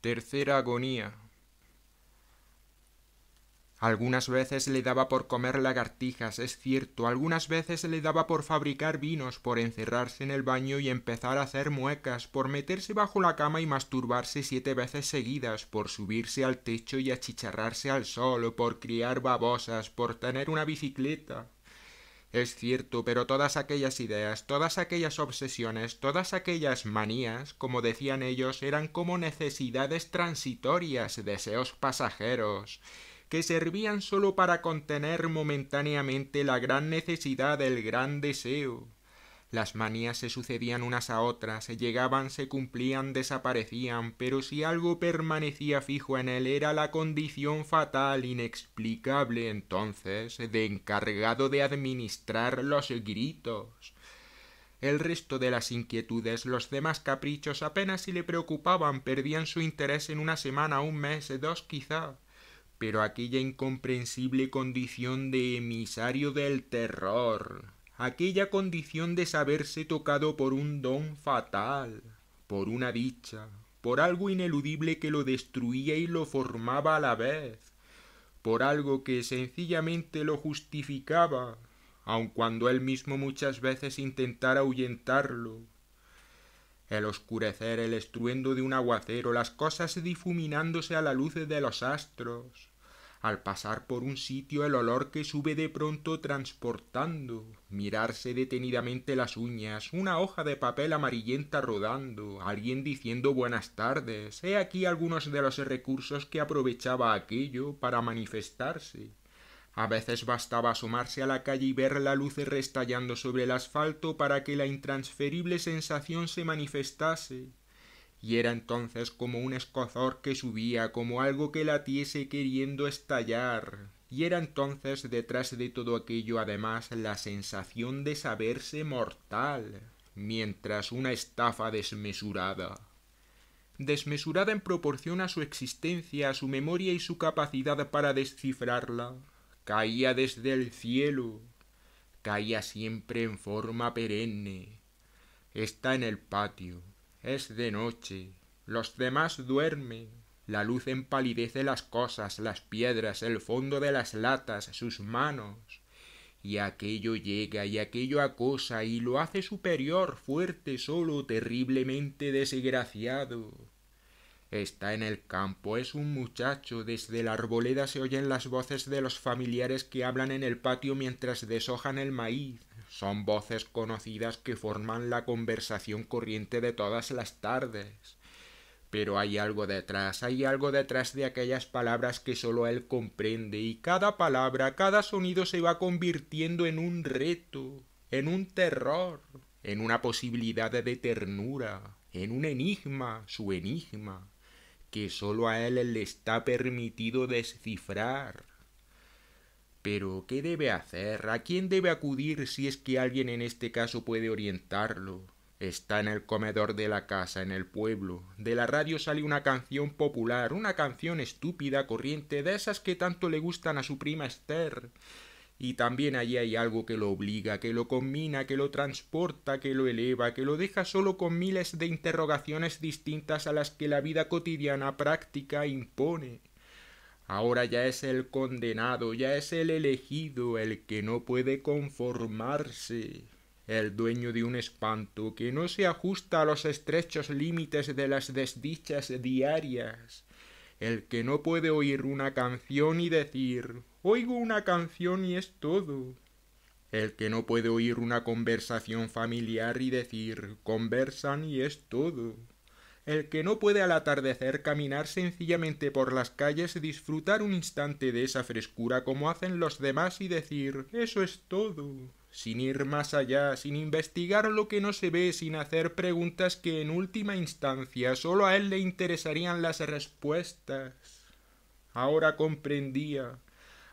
Tercera agonía. Algunas veces le daba por comer lagartijas, es cierto, algunas veces le daba por fabricar vinos, por encerrarse en el baño y empezar a hacer muecas, por meterse bajo la cama y masturbarse siete veces seguidas, por subirse al techo y achicharrarse al sol, por criar babosas, por tener una bicicleta, es cierto, pero todas aquellas ideas, todas aquellas obsesiones, todas aquellas manías, como decían ellos, eran como necesidades transitorias, deseos pasajeros, que servían sólo para contener momentáneamente la gran necesidad del gran deseo. Las manías se sucedían unas a otras, se llegaban, se cumplían, desaparecían, pero si algo permanecía fijo en él era la condición fatal, inexplicable entonces, de encargado de administrar los gritos. El resto de las inquietudes, los demás caprichos apenas si le preocupaban, perdían su interés en una semana, un mes, dos quizá. Pero aquella incomprensible condición de emisario del terror, aquella condición de saberse tocado por un don fatal, por una dicha, por algo ineludible que lo destruía y lo formaba a la vez, por algo que sencillamente lo justificaba, aun cuando él mismo muchas veces intentara ahuyentarlo. El oscurecer, el estruendo de un aguacero, las cosas difuminándose a la luz de los astros, al pasar por un sitio el olor que sube de pronto transportando, mirarse detenidamente las uñas, una hoja de papel amarillenta rodando, alguien diciendo buenas tardes, he aquí algunos de los recursos que aprovechaba aquello para manifestarse. A veces bastaba asomarse a la calle y ver la luz restallando sobre el asfalto para que la intransferible sensación se manifestase y era entonces como un escozor que subía, como algo que latiese queriendo estallar. Y era entonces detrás de todo aquello además la sensación de saberse mortal, mientras una estafa desmesurada. Desmesurada en proporción a su existencia, a su memoria y su capacidad para descifrarla, caía desde el cielo, caía siempre en forma perenne. Está en el patio, es de noche, los demás duermen. La luz empalidece las cosas, las piedras, el fondo de las latas, sus manos. Y aquello llega y aquello acosa y lo hace superior, fuerte, solo, terriblemente desgraciado. Está en el campo, es un muchacho. Desde la arboleda se oyen las voces de los familiares que hablan en el patio mientras deshojan el maíz. Son voces conocidas que forman la conversación corriente de todas las tardes. Pero hay algo detrás, hay algo detrás de aquellas palabras que sólo él comprende, y cada palabra, cada sonido se va convirtiendo en un reto, en un terror, en una posibilidad de ternura, en un enigma, su enigma que sólo a él le está permitido descifrar. Pero, ¿qué debe hacer? ¿A quién debe acudir si es que alguien en este caso puede orientarlo? Está en el comedor de la casa, en el pueblo. De la radio sale una canción popular, una canción estúpida, corriente, de esas que tanto le gustan a su prima Esther. Y también allí hay algo que lo obliga, que lo combina, que lo transporta, que lo eleva, que lo deja solo con miles de interrogaciones distintas a las que la vida cotidiana práctica impone. Ahora ya es el condenado, ya es el elegido, el que no puede conformarse, el dueño de un espanto que no se ajusta a los estrechos límites de las desdichas diarias, el que no puede oír una canción y decir oigo una canción y es todo. El que no puede oír una conversación familiar y decir conversan y es todo. El que no puede al atardecer caminar sencillamente por las calles, y disfrutar un instante de esa frescura como hacen los demás y decir eso es todo sin ir más allá, sin investigar lo que no se ve, sin hacer preguntas que en última instancia solo a él le interesarían las respuestas. Ahora comprendía.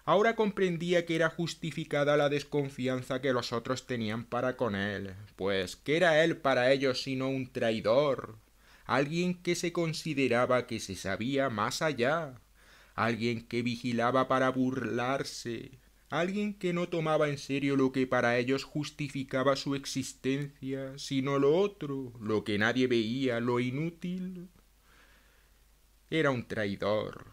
Ahora comprendía que era justificada la desconfianza que los otros tenían para con él, pues ¿qué era él para ellos sino un traidor? Alguien que se consideraba que se sabía más allá, alguien que vigilaba para burlarse, alguien que no tomaba en serio lo que para ellos justificaba su existencia, sino lo otro, lo que nadie veía, lo inútil. Era un traidor,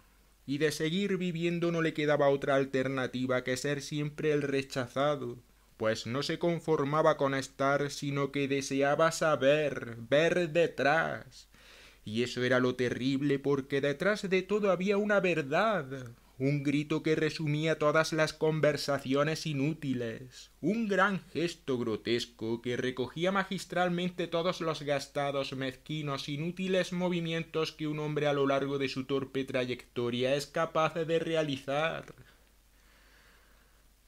y de seguir viviendo no le quedaba otra alternativa que ser siempre el rechazado, pues no se conformaba con estar, sino que deseaba saber, ver detrás. Y eso era lo terrible porque detrás de todo había una verdad, un grito que resumía todas las conversaciones inútiles, un gran gesto grotesco que recogía magistralmente todos los gastados, mezquinos, inútiles movimientos que un hombre a lo largo de su torpe trayectoria es capaz de realizar.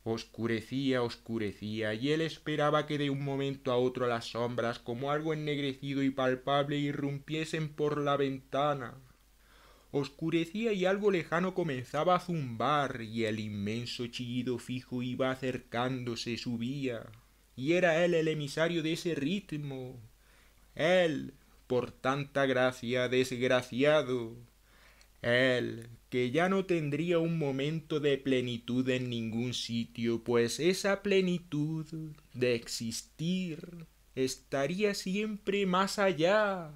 Oscurecía, oscurecía, y él esperaba que de un momento a otro las sombras, como algo ennegrecido y palpable, irrumpiesen por la ventana, Oscurecía y algo lejano comenzaba a zumbar y el inmenso chillido fijo iba acercándose, subía. Y era él el emisario de ese ritmo. Él, por tanta gracia, desgraciado. Él, que ya no tendría un momento de plenitud en ningún sitio, pues esa plenitud de existir estaría siempre más allá,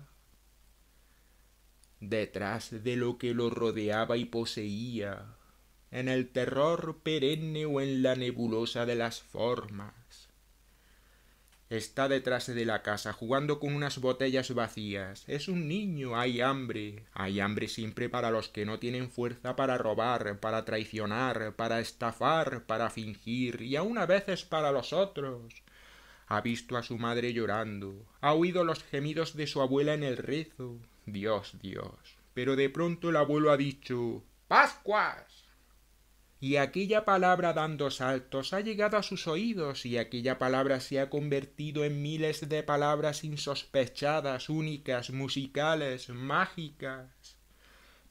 detrás de lo que lo rodeaba y poseía, en el terror perenne o en la nebulosa de las formas. Está detrás de la casa jugando con unas botellas vacías. Es un niño, hay hambre. Hay hambre siempre para los que no tienen fuerza para robar, para traicionar, para estafar, para fingir y aun a veces para los otros. Ha visto a su madre llorando, ha oído los gemidos de su abuela en el rezo, Dios, Dios. Pero de pronto el abuelo ha dicho Pascuas. Y aquella palabra dando saltos ha llegado a sus oídos y aquella palabra se ha convertido en miles de palabras insospechadas, únicas, musicales, mágicas.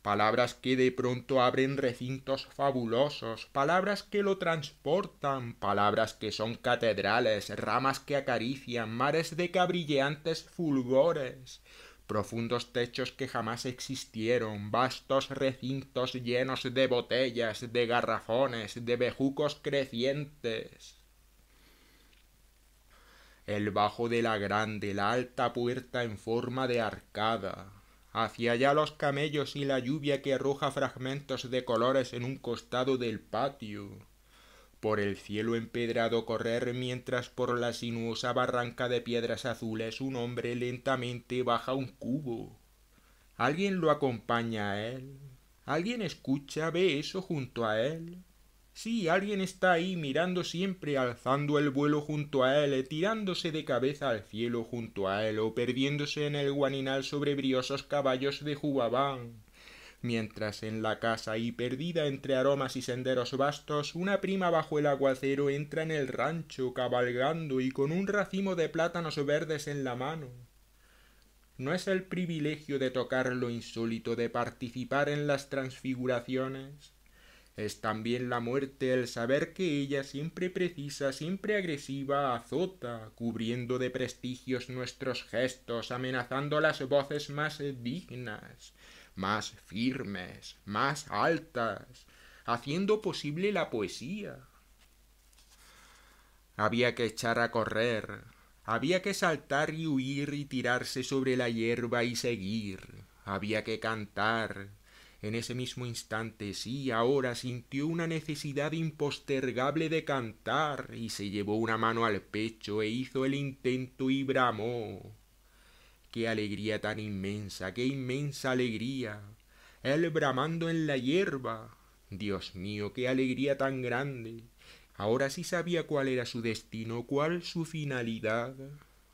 Palabras que de pronto abren recintos fabulosos, palabras que lo transportan, palabras que son catedrales, ramas que acarician, mares de cabrilleantes fulgores, profundos techos que jamás existieron, vastos recintos llenos de botellas, de garrafones, de bejucos crecientes. El bajo de la grande, la alta puerta en forma de arcada. Hacia allá los camellos y la lluvia que arroja fragmentos de colores en un costado del patio por el cielo empedrado correr mientras por la sinuosa barranca de piedras azules un hombre lentamente baja un cubo. Alguien lo acompaña a él. Alguien escucha, ve eso junto a él. Sí, alguien está ahí mirando siempre, alzando el vuelo junto a él, tirándose de cabeza al cielo junto a él, o perdiéndose en el guaninal sobre briosos caballos de Jubabán mientras en la casa y perdida entre aromas y senderos vastos, una prima bajo el aguacero entra en el rancho cabalgando y con un racimo de plátanos verdes en la mano. No es el privilegio de tocar lo insólito, de participar en las transfiguraciones. Es también la muerte el saber que ella, siempre precisa, siempre agresiva, azota, cubriendo de prestigios nuestros gestos, amenazando las voces más dignas más firmes, más altas, haciendo posible la poesía. Había que echar a correr, había que saltar y huir y tirarse sobre la hierba y seguir, había que cantar. En ese mismo instante, sí, ahora sintió una necesidad impostergable de cantar y se llevó una mano al pecho e hizo el intento y bramó qué alegría tan inmensa, qué inmensa alegría. Él bramando en la hierba. Dios mío, qué alegría tan grande. Ahora sí sabía cuál era su destino, cuál su finalidad.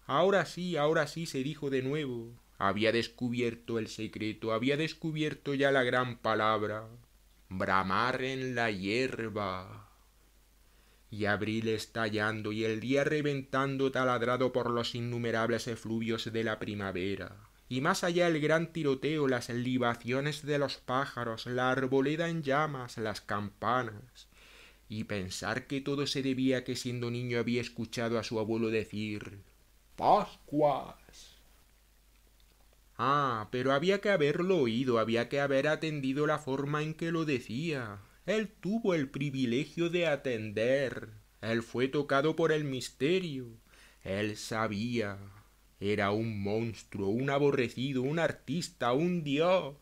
Ahora sí, ahora sí se dijo de nuevo. Había descubierto el secreto, había descubierto ya la gran palabra. Bramar en la hierba y abril estallando y el día reventando taladrado por los innumerables efluvios de la primavera. Y más allá el gran tiroteo, las libaciones de los pájaros, la arboleda en llamas, las campanas. Y pensar que todo se debía a que siendo niño había escuchado a su abuelo decir Pascuas. Ah, pero había que haberlo oído, había que haber atendido la forma en que lo decía. Él tuvo el privilegio de atender. Él fue tocado por el misterio. Él sabía. Era un monstruo, un aborrecido, un artista, un dios.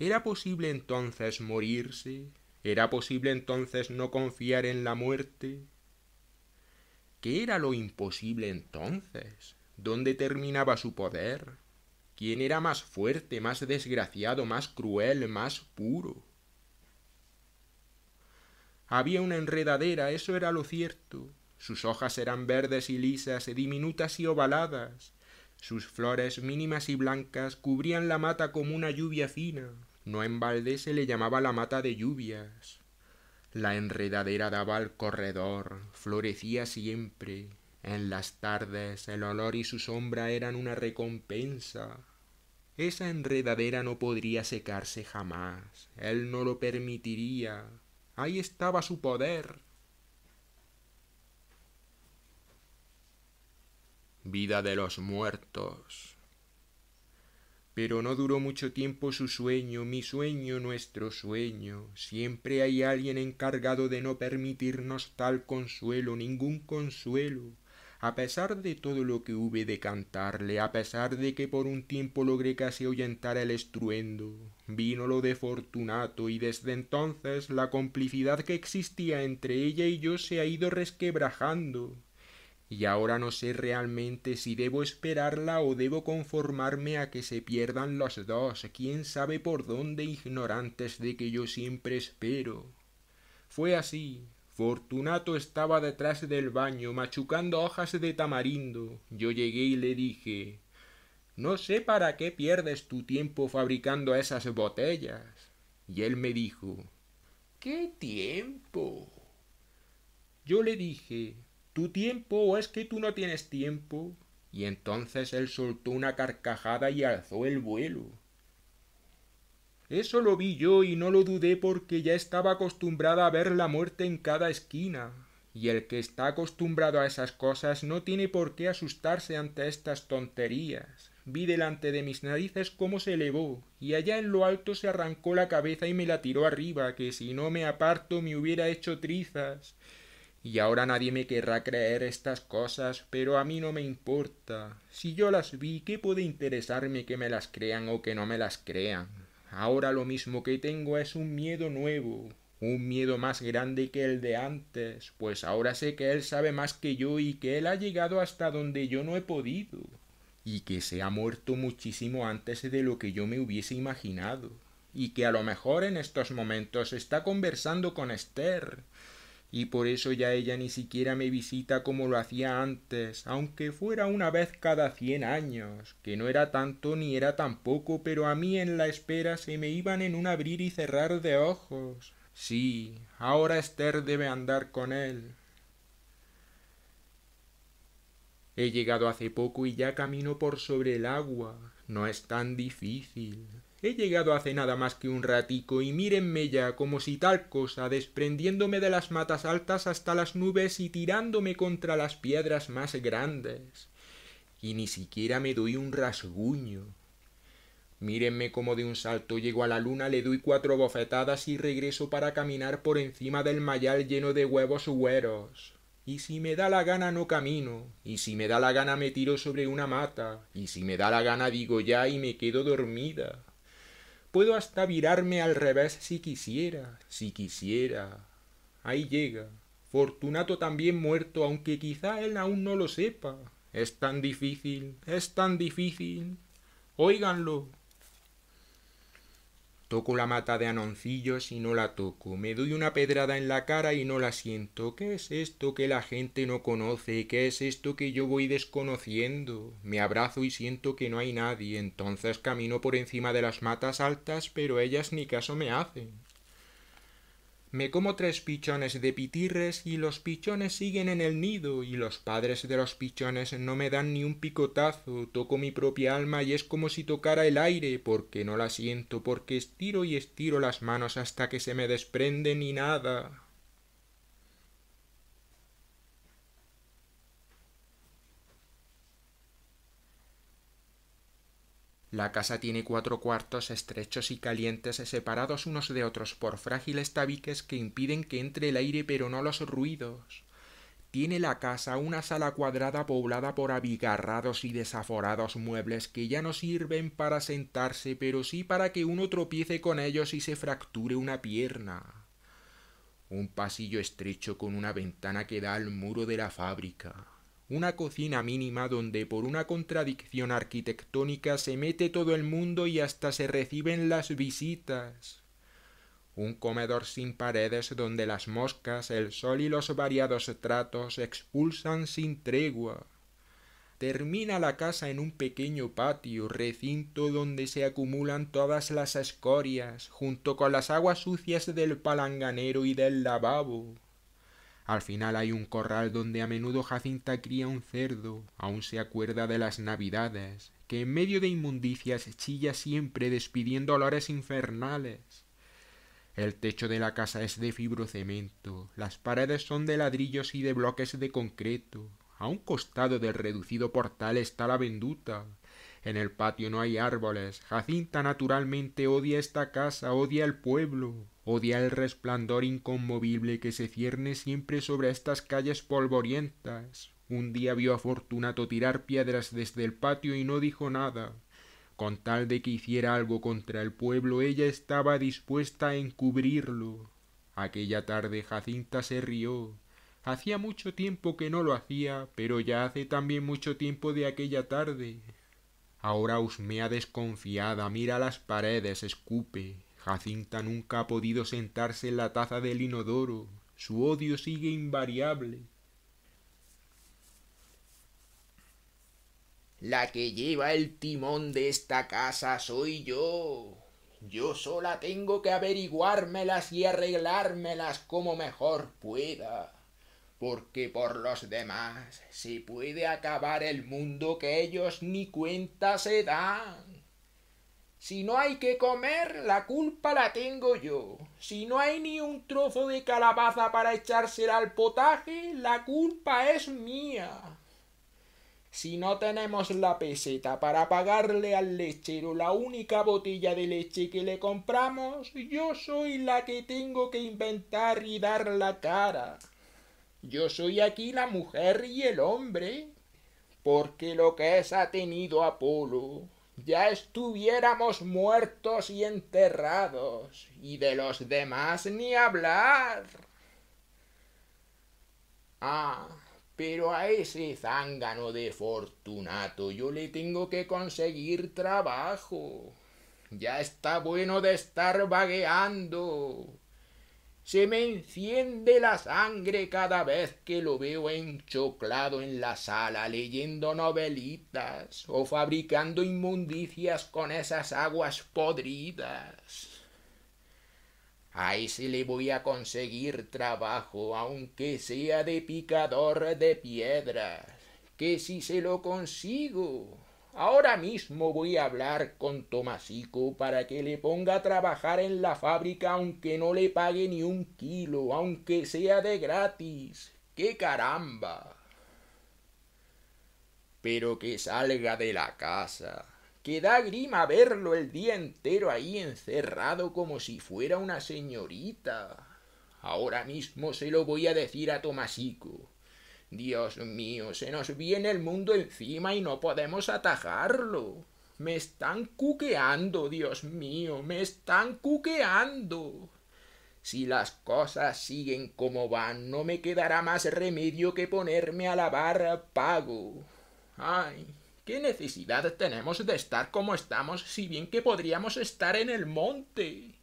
¿Era posible entonces morirse? ¿Era posible entonces no confiar en la muerte? ¿Qué era lo imposible entonces? ¿Dónde terminaba su poder? ¿Quién era más fuerte, más desgraciado, más cruel, más puro? Había una enredadera, eso era lo cierto. Sus hojas eran verdes y lisas, diminutas y ovaladas. Sus flores mínimas y blancas cubrían la mata como una lluvia fina. No en se le llamaba la mata de lluvias. La enredadera daba al corredor, florecía siempre. En las tardes el olor y su sombra eran una recompensa. Esa enredadera no podría secarse jamás. Él no lo permitiría. Ahí estaba su poder. Vida de los muertos. Pero no duró mucho tiempo su sueño, mi sueño, nuestro sueño. Siempre hay alguien encargado de no permitirnos tal consuelo, ningún consuelo. A pesar de todo lo que hube de cantarle, a pesar de que por un tiempo logré casi ahuyentar el estruendo, Vino lo de Fortunato y desde entonces la complicidad que existía entre ella y yo se ha ido resquebrajando. Y ahora no sé realmente si debo esperarla o debo conformarme a que se pierdan los dos, quién sabe por dónde ignorantes de que yo siempre espero. Fue así, Fortunato estaba detrás del baño machucando hojas de tamarindo. Yo llegué y le dije no sé para qué pierdes tu tiempo fabricando esas botellas. Y él me dijo, ¿Qué tiempo? Yo le dije, ¿tu tiempo o es que tú no tienes tiempo? Y entonces él soltó una carcajada y alzó el vuelo. Eso lo vi yo y no lo dudé porque ya estaba acostumbrada a ver la muerte en cada esquina, y el que está acostumbrado a esas cosas no tiene por qué asustarse ante estas tonterías. Vi delante de mis narices cómo se elevó, y allá en lo alto se arrancó la cabeza y me la tiró arriba, que si no me aparto me hubiera hecho trizas. Y ahora nadie me querrá creer estas cosas, pero a mí no me importa. Si yo las vi, ¿qué puede interesarme que me las crean o que no me las crean? Ahora lo mismo que tengo es un miedo nuevo, un miedo más grande que el de antes, pues ahora sé que él sabe más que yo y que él ha llegado hasta donde yo no he podido y que se ha muerto muchísimo antes de lo que yo me hubiese imaginado, y que a lo mejor en estos momentos está conversando con Esther, y por eso ya ella ni siquiera me visita como lo hacía antes, aunque fuera una vez cada cien años, que no era tanto ni era tan poco, pero a mí en la espera se me iban en un abrir y cerrar de ojos. Sí, ahora Esther debe andar con él, He llegado hace poco y ya camino por sobre el agua. No es tan difícil. He llegado hace nada más que un ratico y mírenme ya como si tal cosa, desprendiéndome de las matas altas hasta las nubes y tirándome contra las piedras más grandes. Y ni siquiera me doy un rasguño. Mírenme como de un salto llego a la luna, le doy cuatro bofetadas y regreso para caminar por encima del mayal lleno de huevos hueros. Y si me da la gana no camino, y si me da la gana me tiro sobre una mata, y si me da la gana digo ya y me quedo dormida. Puedo hasta virarme al revés si quisiera, si quisiera. Ahí llega. Fortunato también muerto, aunque quizá él aún no lo sepa. Es tan difícil, es tan difícil. Óiganlo. Toco la mata de anoncillos y no la toco. Me doy una pedrada en la cara y no la siento. ¿Qué es esto que la gente no conoce? ¿Qué es esto que yo voy desconociendo? Me abrazo y siento que no hay nadie. Entonces camino por encima de las matas altas, pero ellas ni caso me hacen. Me como tres pichones de pitirres y los pichones siguen en el nido y los padres de los pichones no me dan ni un picotazo, toco mi propia alma y es como si tocara el aire, porque no la siento, porque estiro y estiro las manos hasta que se me desprenden y nada. La casa tiene cuatro cuartos estrechos y calientes separados unos de otros por frágiles tabiques que impiden que entre el aire pero no los ruidos. Tiene la casa una sala cuadrada poblada por abigarrados y desaforados muebles que ya no sirven para sentarse pero sí para que uno tropiece con ellos y se fracture una pierna. Un pasillo estrecho con una ventana que da al muro de la fábrica una cocina mínima donde por una contradicción arquitectónica se mete todo el mundo y hasta se reciben las visitas. Un comedor sin paredes donde las moscas, el sol y los variados tratos expulsan sin tregua. Termina la casa en un pequeño patio, recinto donde se acumulan todas las escorias, junto con las aguas sucias del palanganero y del lavabo al final hay un corral donde a menudo Jacinta cría un cerdo. Aún se acuerda de las navidades, que en medio de inmundicias chilla siempre despidiendo olores infernales. El techo de la casa es de fibrocemento, las paredes son de ladrillos y de bloques de concreto. A un costado del reducido portal está la venduta. En el patio no hay árboles. Jacinta naturalmente odia esta casa, odia el pueblo odia el resplandor inconmovible que se cierne siempre sobre estas calles polvorientas. Un día vio a Fortunato tirar piedras desde el patio y no dijo nada. Con tal de que hiciera algo contra el pueblo, ella estaba dispuesta a encubrirlo. Aquella tarde Jacinta se rió. Hacía mucho tiempo que no lo hacía, pero ya hace también mucho tiempo de aquella tarde. Ahora husmea desconfiada, mira las paredes, escupe, Jacinta nunca ha podido sentarse en la taza del inodoro. Su odio sigue invariable. La que lleva el timón de esta casa soy yo. Yo sola tengo que averiguármelas y arreglármelas como mejor pueda, porque por los demás se puede acabar el mundo que ellos ni cuenta se dan. Si no hay que comer, la culpa la tengo yo. Si no hay ni un trozo de calabaza para echársela al potaje, la culpa es mía. Si no tenemos la peseta para pagarle al lechero la única botella de leche que le compramos, yo soy la que tengo que inventar y dar la cara. Yo soy aquí la mujer y el hombre, porque lo que es ha tenido Apolo ya estuviéramos muertos y enterrados, y de los demás ni hablar. Ah, pero a ese zángano de Fortunato yo le tengo que conseguir trabajo. Ya está bueno de estar vagueando. Se me enciende la sangre cada vez que lo veo enchoclado en la sala leyendo novelitas o fabricando inmundicias con esas aguas podridas. Ahí se le voy a conseguir trabajo, aunque sea de picador de piedras, que si se lo consigo, Ahora mismo voy a hablar con Tomasico para que le ponga a trabajar en la fábrica aunque no le pague ni un kilo, aunque sea de gratis. ¡Qué caramba! Pero que salga de la casa, que da grima verlo el día entero ahí encerrado como si fuera una señorita. Ahora mismo se lo voy a decir a Tomasico. Dios mío, se nos viene el mundo encima y no podemos atajarlo. Me están cuqueando, Dios mío, me están cuqueando. Si las cosas siguen como van, no me quedará más remedio que ponerme a lavar pago. Ay, qué necesidad tenemos de estar como estamos, si bien que podríamos estar en el monte.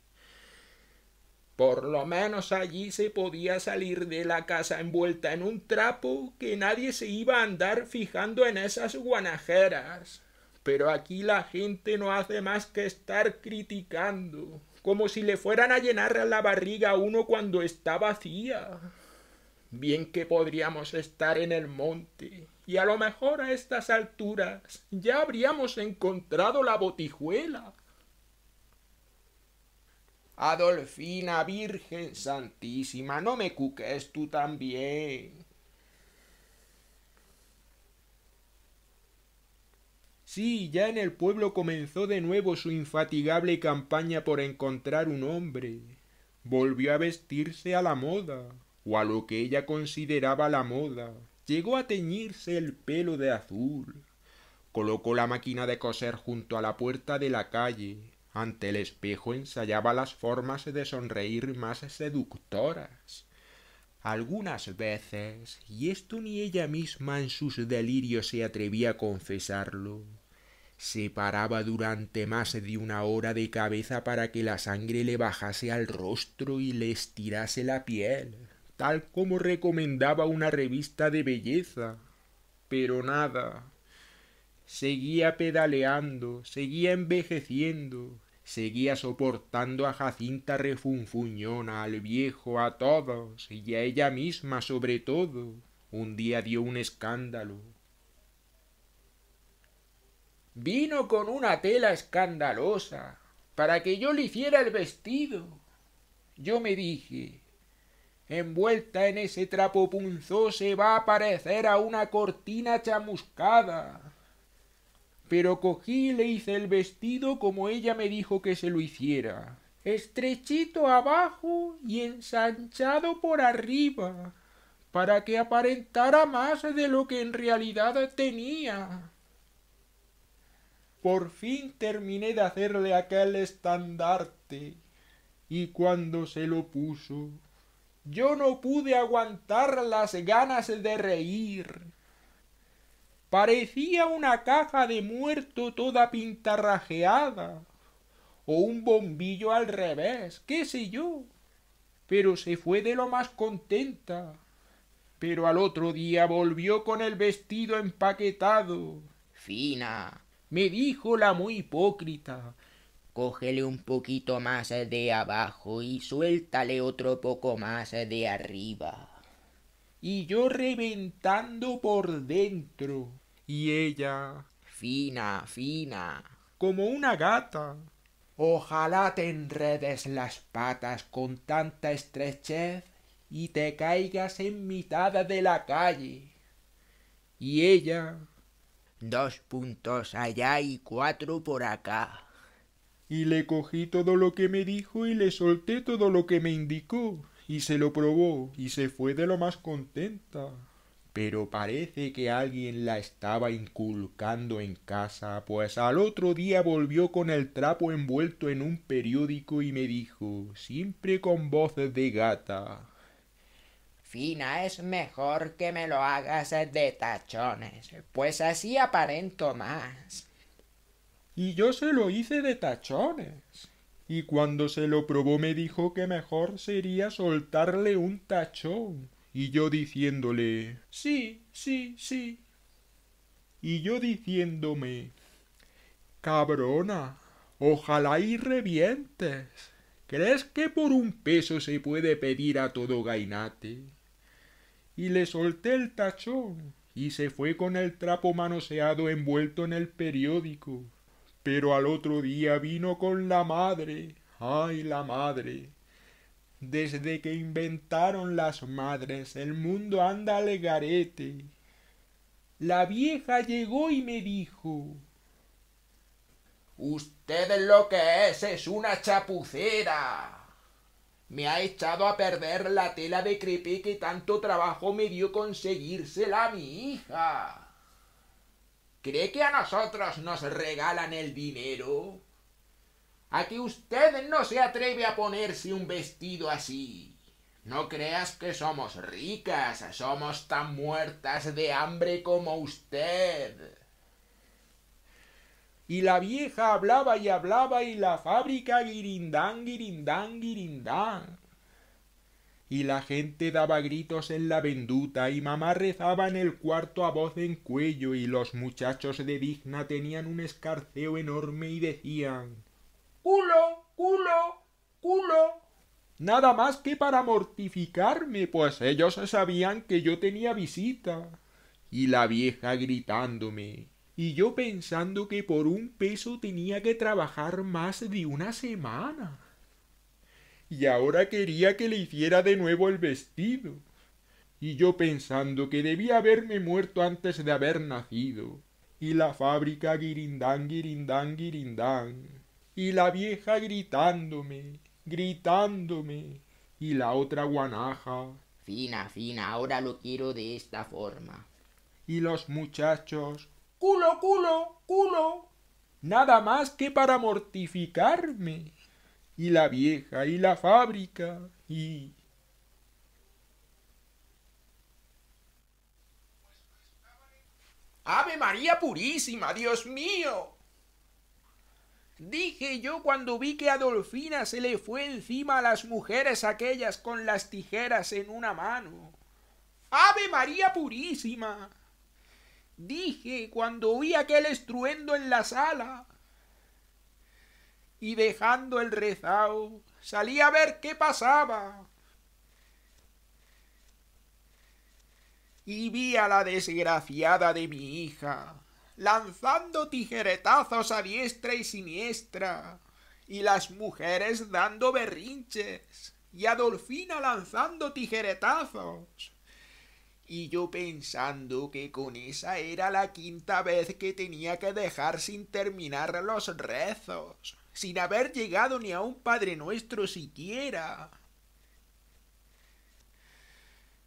Por lo menos allí se podía salir de la casa envuelta en un trapo que nadie se iba a andar fijando en esas guanajeras. Pero aquí la gente no hace más que estar criticando, como si le fueran a llenar la barriga a uno cuando está vacía. Bien que podríamos estar en el monte, y a lo mejor a estas alturas ya habríamos encontrado la botijuela. Adolfina, Virgen Santísima, no me cuques tú también. Sí, ya en el pueblo comenzó de nuevo su infatigable campaña por encontrar un hombre. Volvió a vestirse a la moda, o a lo que ella consideraba la moda. Llegó a teñirse el pelo de azul. Colocó la máquina de coser junto a la puerta de la calle ante el espejo ensayaba las formas de sonreír más seductoras. Algunas veces, y esto ni ella misma en sus delirios se atrevía a confesarlo, se paraba durante más de una hora de cabeza para que la sangre le bajase al rostro y le estirase la piel, tal como recomendaba una revista de belleza. Pero nada, seguía pedaleando, seguía envejeciendo, seguía soportando a Jacinta refunfuñona, al viejo, a todos, y a ella misma sobre todo. Un día dio un escándalo. Vino con una tela escandalosa, para que yo le hiciera el vestido. Yo me dije, envuelta en ese trapo punzó se va a parecer a una cortina chamuscada pero cogí y le hice el vestido como ella me dijo que se lo hiciera. Estrechito abajo y ensanchado por arriba, para que aparentara más de lo que en realidad tenía. Por fin terminé de hacerle aquel estandarte, y cuando se lo puso, yo no pude aguantar las ganas de reír. Parecía una caja de muerto toda pintarrajeada. O un bombillo al revés, qué sé yo. Pero se fue de lo más contenta. Pero al otro día volvió con el vestido empaquetado. Fina, me dijo la muy hipócrita. Cógele un poquito más de abajo y suéltale otro poco más de arriba. Y yo reventando por dentro. Y ella... Fina, fina. Como una gata. Ojalá te enredes las patas con tanta estrechez y te caigas en mitad de la calle. Y ella... Dos puntos allá y cuatro por acá. Y le cogí todo lo que me dijo y le solté todo lo que me indicó. Y se lo probó y se fue de lo más contenta pero parece que alguien la estaba inculcando en casa, pues al otro día volvió con el trapo envuelto en un periódico y me dijo, siempre con voz de gata. Fina, es mejor que me lo hagas de tachones, pues así aparento más. Y yo se lo hice de tachones. Y cuando se lo probó me dijo que mejor sería soltarle un tachón y yo diciéndole sí, sí, sí. Y yo diciéndome cabrona, ojalá y revientes. ¿Crees que por un peso se puede pedir a todo gainate? Y le solté el tachón y se fue con el trapo manoseado envuelto en el periódico. Pero al otro día vino con la madre. ¡Ay, la madre! Desde que inventaron las madres, el mundo anda al garete. La vieja llegó y me dijo Usted lo que es es una chapucera. Me ha echado a perder la tela de crepé que tanto trabajo me dio conseguírsela a mi hija. ¿Cree que a nosotros nos regalan el dinero? a que usted no se atreve a ponerse un vestido así. No creas que somos ricas, somos tan muertas de hambre como usted. Y la vieja hablaba y hablaba y la fábrica guirindán, guirindán, guirindán. Y la gente daba gritos en la venduta y mamá rezaba en el cuarto a voz en cuello y los muchachos de Digna tenían un escarceo enorme y decían culo, culo, culo. Nada más que para mortificarme, pues ellos sabían que yo tenía visita. Y la vieja gritándome. Y yo pensando que por un peso tenía que trabajar más de una semana. Y ahora quería que le hiciera de nuevo el vestido. Y yo pensando que debía haberme muerto antes de haber nacido. Y la fábrica guirindán, guirindán, guirindán y la vieja gritándome, gritándome, y la otra guanaja. Fina, fina, ahora lo quiero de esta forma. Y los muchachos. Culo, culo, culo. Nada más que para mortificarme. Y la vieja, y la fábrica, y... Pues Ave María Purísima, Dios mío. Dije yo cuando vi que a Dolfina se le fue encima a las mujeres aquellas con las tijeras en una mano. Ave María Purísima. Dije cuando vi aquel estruendo en la sala. Y dejando el rezao, salí a ver qué pasaba. Y vi a la desgraciada de mi hija lanzando tijeretazos a diestra y siniestra, y las mujeres dando berrinches, y a Dolfina lanzando tijeretazos. Y yo pensando que con esa era la quinta vez que tenía que dejar sin terminar los rezos, sin haber llegado ni a un Padre Nuestro siquiera.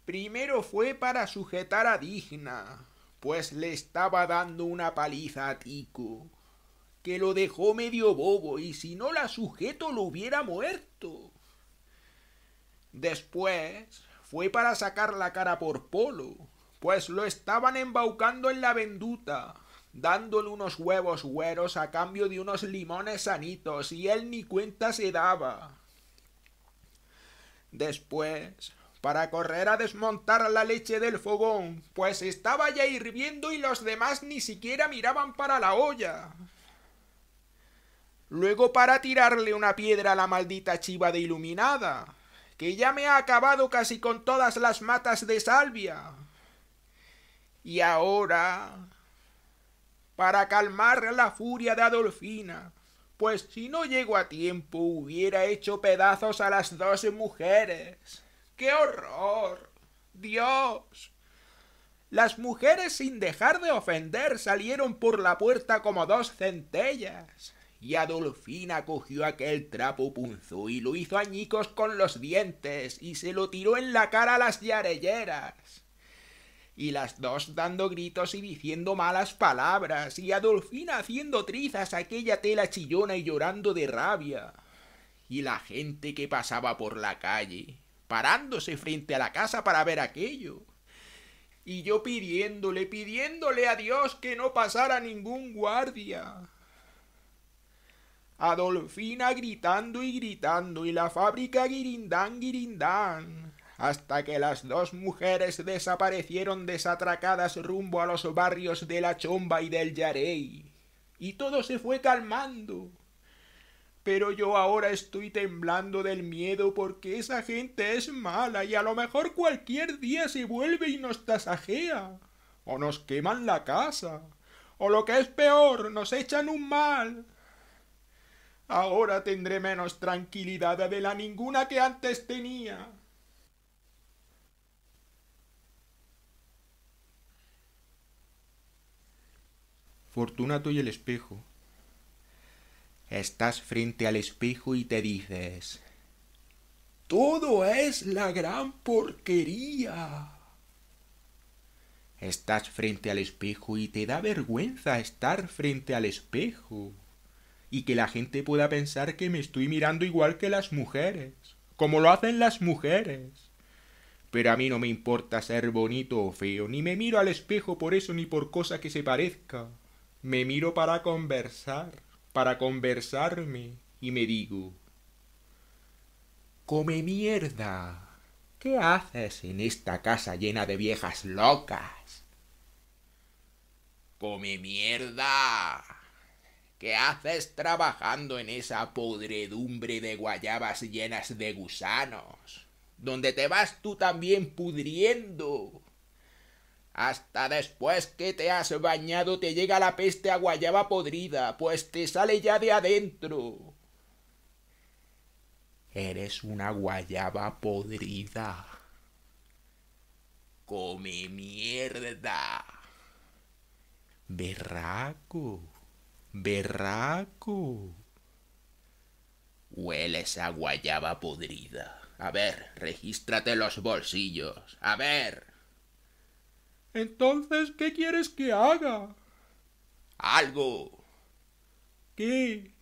Primero fue para sujetar a Digna, pues le estaba dando una paliza a Tico, que lo dejó medio bobo y si no la sujeto lo hubiera muerto. Después fue para sacar la cara por Polo, pues lo estaban embaucando en la venduta, dándole unos huevos güeros a cambio de unos limones sanitos y él ni cuenta se daba. Después para correr a desmontar la leche del fogón, pues estaba ya hirviendo y los demás ni siquiera miraban para la olla. Luego para tirarle una piedra a la maldita chiva de iluminada, que ya me ha acabado casi con todas las matas de salvia. Y ahora para calmar la furia de Adolfina, pues si no llego a tiempo hubiera hecho pedazos a las dos mujeres. ¡Qué horror! ¡Dios! Las mujeres, sin dejar de ofender, salieron por la puerta como dos centellas. Y Adolfina cogió aquel trapo punzo y lo hizo añicos con los dientes y se lo tiró en la cara a las yarelleras y las dos dando gritos y diciendo malas palabras, y Adolfina haciendo trizas aquella tela chillona y llorando de rabia, y la gente que pasaba por la calle, parándose frente a la casa para ver aquello. Y yo pidiéndole, pidiéndole a Dios que no pasara ningún guardia. Adolfina gritando y gritando y la fábrica guirindán, guirindán, hasta que las dos mujeres desaparecieron desatracadas rumbo a los barrios de la Chomba y del Yarey. Y todo se fue calmando. Pero yo ahora estoy temblando del miedo porque esa gente es mala y a lo mejor cualquier día se vuelve y nos tasajea. O nos queman la casa. O lo que es peor, nos echan un mal. Ahora tendré menos tranquilidad de la ninguna que antes tenía. Fortunato y el espejo Estás frente al espejo y te dices, Todo es la gran porquería. Estás frente al espejo y te da vergüenza estar frente al espejo. Y que la gente pueda pensar que me estoy mirando igual que las mujeres, como lo hacen las mujeres. Pero a mí no me importa ser bonito o feo, ni me miro al espejo por eso ni por cosa que se parezca. Me miro para conversar para conversarme y me digo Come mierda. ¿Qué haces en esta casa llena de viejas locas? Come mierda. ¿Qué haces trabajando en esa podredumbre de guayabas llenas de gusanos? Donde te vas tú también pudriendo. Hasta después que te has bañado te llega la peste a guayaba podrida, pues te sale ya de adentro. Eres una guayaba podrida. Come mierda. Berraco, berraco. Hueles a guayaba podrida. A ver, regístrate los bolsillos. A ver. Entonces, ¿qué quieres que haga? Algo. ¿Qué?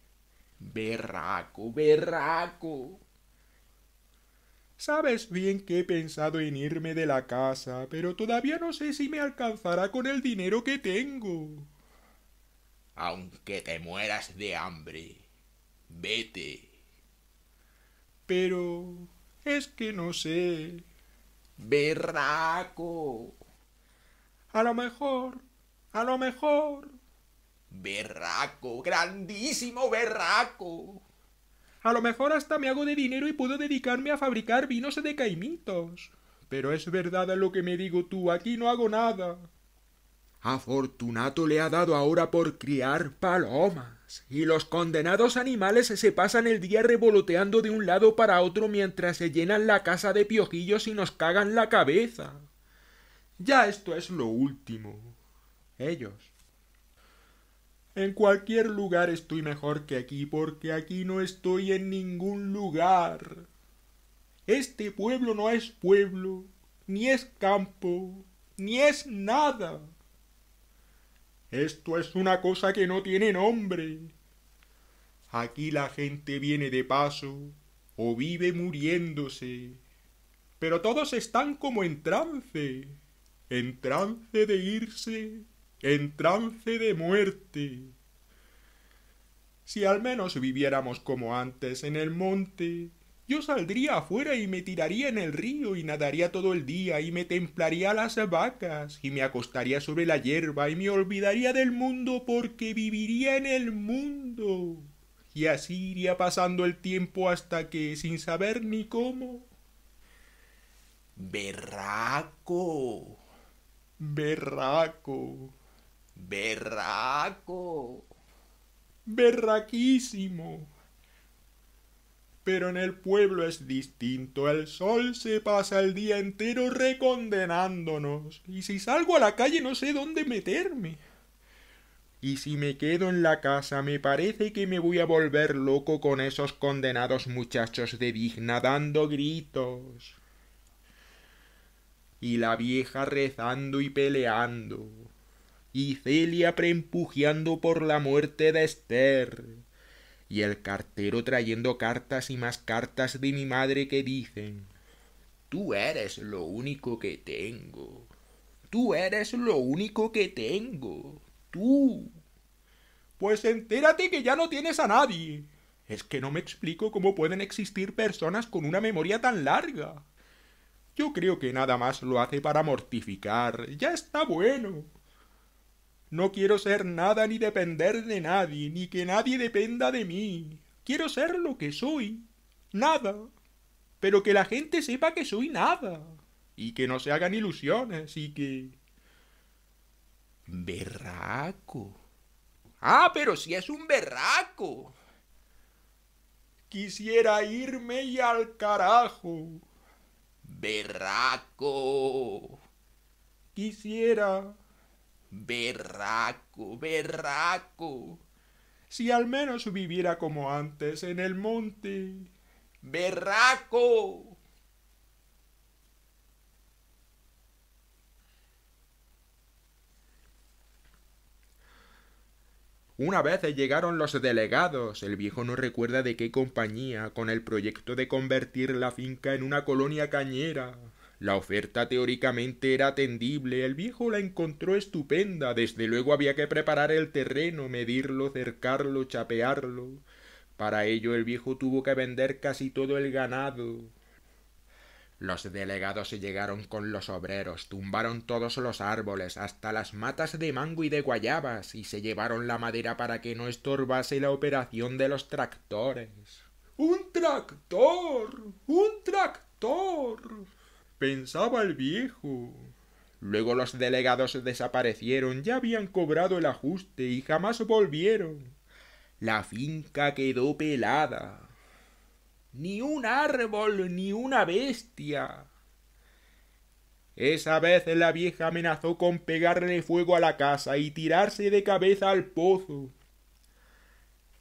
Berraco, berraco. Sabes bien que he pensado en irme de la casa, pero todavía no sé si me alcanzará con el dinero que tengo. Aunque te mueras de hambre, vete. Pero... es que no sé. Berraco. A lo mejor, a lo mejor. Berraco, grandísimo berraco. A lo mejor hasta me hago de dinero y puedo dedicarme a fabricar vinos de caimitos. Pero es verdad lo que me digo tú, aquí no hago nada. A Fortunato le ha dado ahora por criar palomas, y los condenados animales se pasan el día revoloteando de un lado para otro mientras se llenan la casa de piojillos y nos cagan la cabeza. Ya esto es lo último. Ellos. En cualquier lugar estoy mejor que aquí porque aquí no estoy en ningún lugar. Este pueblo no es pueblo, ni es campo, ni es nada. Esto es una cosa que no tiene nombre. Aquí la gente viene de paso o vive muriéndose. Pero todos están como en trance en trance de irse, en trance de muerte. Si al menos viviéramos como antes en el monte, yo saldría afuera y me tiraría en el río y nadaría todo el día y me templaría las vacas y me acostaría sobre la hierba y me olvidaría del mundo porque viviría en el mundo. Y así iría pasando el tiempo hasta que, sin saber ni cómo... Berraco. Berraco. Berraco. Berraquísimo. Pero en el pueblo es distinto. El sol se pasa el día entero recondenándonos. Y si salgo a la calle no sé dónde meterme. Y si me quedo en la casa me parece que me voy a volver loco con esos condenados muchachos de digna dando gritos y la vieja rezando y peleando, y Celia preempujeando por la muerte de Esther, y el cartero trayendo cartas y más cartas de mi madre que dicen Tú eres lo único que tengo. Tú eres lo único que tengo. Tú. Pues entérate que ya no tienes a nadie. Es que no me explico cómo pueden existir personas con una memoria tan larga. Yo creo que nada más lo hace para mortificar. Ya está bueno. No quiero ser nada ni depender de nadie, ni que nadie dependa de mí. Quiero ser lo que soy. Nada. Pero que la gente sepa que soy nada. Y que no se hagan ilusiones y que... Berraco. Ah, pero si es un berraco. Quisiera irme y al carajo berraco. Quisiera. Berraco, berraco. Si al menos viviera como antes en el monte. Berraco. Una vez llegaron los delegados. El viejo no recuerda de qué compañía, con el proyecto de convertir la finca en una colonia cañera. La oferta teóricamente era atendible, el viejo la encontró estupenda, desde luego había que preparar el terreno, medirlo, cercarlo, chapearlo. Para ello el viejo tuvo que vender casi todo el ganado, los delegados llegaron con los obreros, tumbaron todos los árboles, hasta las matas de mango y de guayabas, y se llevaron la madera para que no estorbase la operación de los tractores. ¡Un tractor! ¡Un tractor! pensaba el viejo. Luego los delegados desaparecieron, ya habían cobrado el ajuste y jamás volvieron. La finca quedó pelada ni un árbol, ni una bestia. Esa vez la vieja amenazó con pegarle fuego a la casa y tirarse de cabeza al pozo.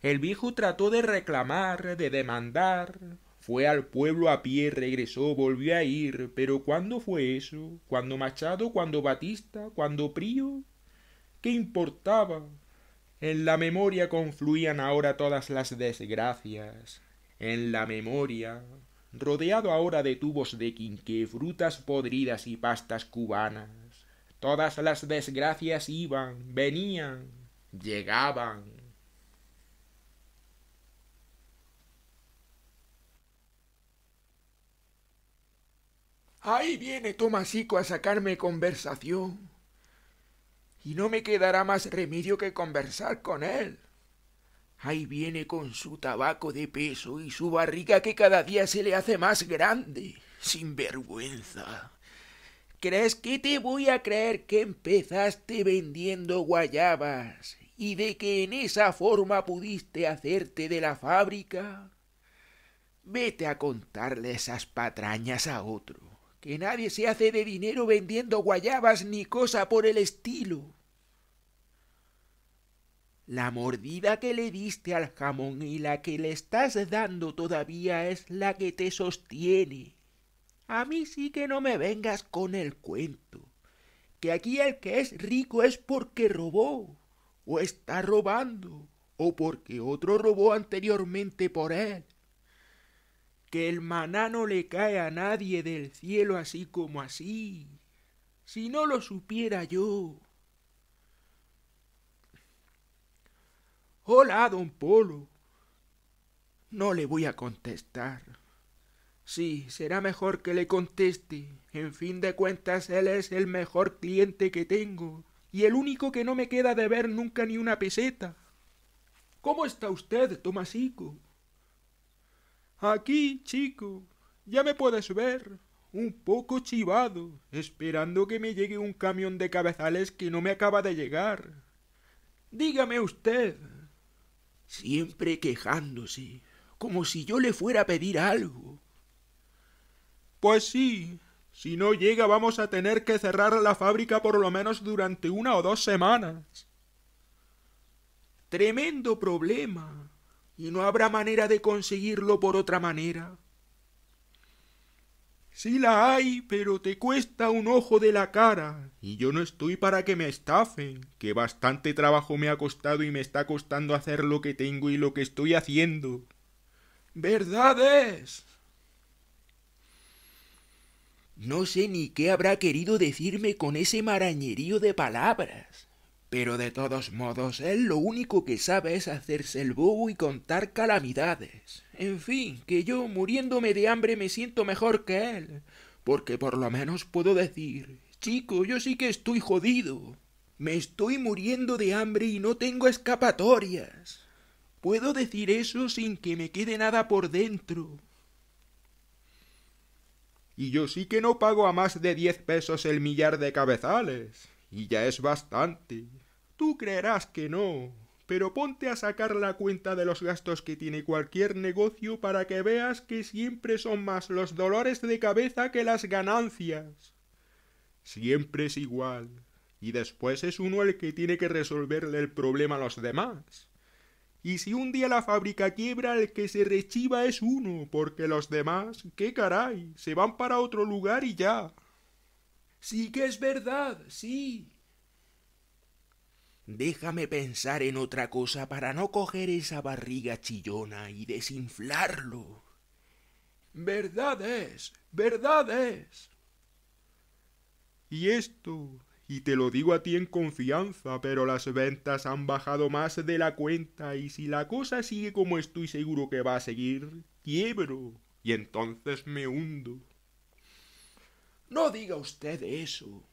El viejo trató de reclamar, de demandar. Fue al pueblo a pie, regresó, volvió a ir. Pero ¿cuándo fue eso? ¿Cuándo Machado? ¿Cuándo Batista? ¿Cuándo Prío? ¿Qué importaba? En la memoria confluían ahora todas las desgracias, en la memoria, rodeado ahora de tubos de quinqué, frutas podridas y pastas cubanas. Todas las desgracias iban, venían, llegaban. Ahí viene Tomasico a sacarme conversación. Y no me quedará más remedio que conversar con él. Ahí viene con su tabaco de peso y su barriga que cada día se le hace más grande. Sin vergüenza. ¿Crees que te voy a creer que empezaste vendiendo guayabas y de que en esa forma pudiste hacerte de la fábrica? Vete a contarle esas patrañas a otro, que nadie se hace de dinero vendiendo guayabas ni cosa por el estilo. La mordida que le diste al jamón y la que le estás dando todavía es la que te sostiene. A mí sí que no me vengas con el cuento, que aquí el que es rico es porque robó, o está robando, o porque otro robó anteriormente por él que el maná no le cae a nadie del cielo así como así. Si no lo supiera yo, Hola, don Polo. No le voy a contestar. Sí, será mejor que le conteste. En fin de cuentas, él es el mejor cliente que tengo y el único que no me queda de ver nunca ni una peseta. ¿Cómo está usted, Tomasico? Aquí, chico, ya me puedes ver, un poco chivado, esperando que me llegue un camión de cabezales que no me acaba de llegar. Dígame usted, siempre quejándose, como si yo le fuera a pedir algo. Pues sí, si no llega vamos a tener que cerrar la fábrica por lo menos durante una o dos semanas. Tremendo problema. Y no habrá manera de conseguirlo por otra manera. Sí la hay, pero te cuesta un ojo de la cara. Y yo no estoy para que me estafen, que bastante trabajo me ha costado y me está costando hacer lo que tengo y lo que estoy haciendo. ¿Verdad es? No sé ni qué habrá querido decirme con ese marañerío de palabras. Pero de todos modos, él lo único que sabe es hacerse el bobo y contar calamidades. En fin, que yo muriéndome de hambre me siento mejor que él, porque por lo menos puedo decir, chico, yo sí que estoy jodido. Me estoy muriendo de hambre y no tengo escapatorias. Puedo decir eso sin que me quede nada por dentro. Y yo sí que no pago a más de diez pesos el millar de cabezales. Y ya es bastante. Tú creerás que no, pero ponte a sacar la cuenta de los gastos que tiene cualquier negocio para que veas que siempre son más los dolores de cabeza que las ganancias. Siempre es igual, y después es uno el que tiene que resolverle el problema a los demás. Y si un día la fábrica quiebra, el que se rechiva es uno, porque los demás, qué caray, se van para otro lugar y ya. Sí que es verdad, sí, Déjame pensar en otra cosa para no coger esa barriga chillona y desinflarlo. Verdad es, verdad es. Y esto, y te lo digo a ti en confianza, pero las ventas han bajado más de la cuenta y si la cosa sigue como estoy seguro que va a seguir, quiebro y entonces me hundo. No diga usted eso.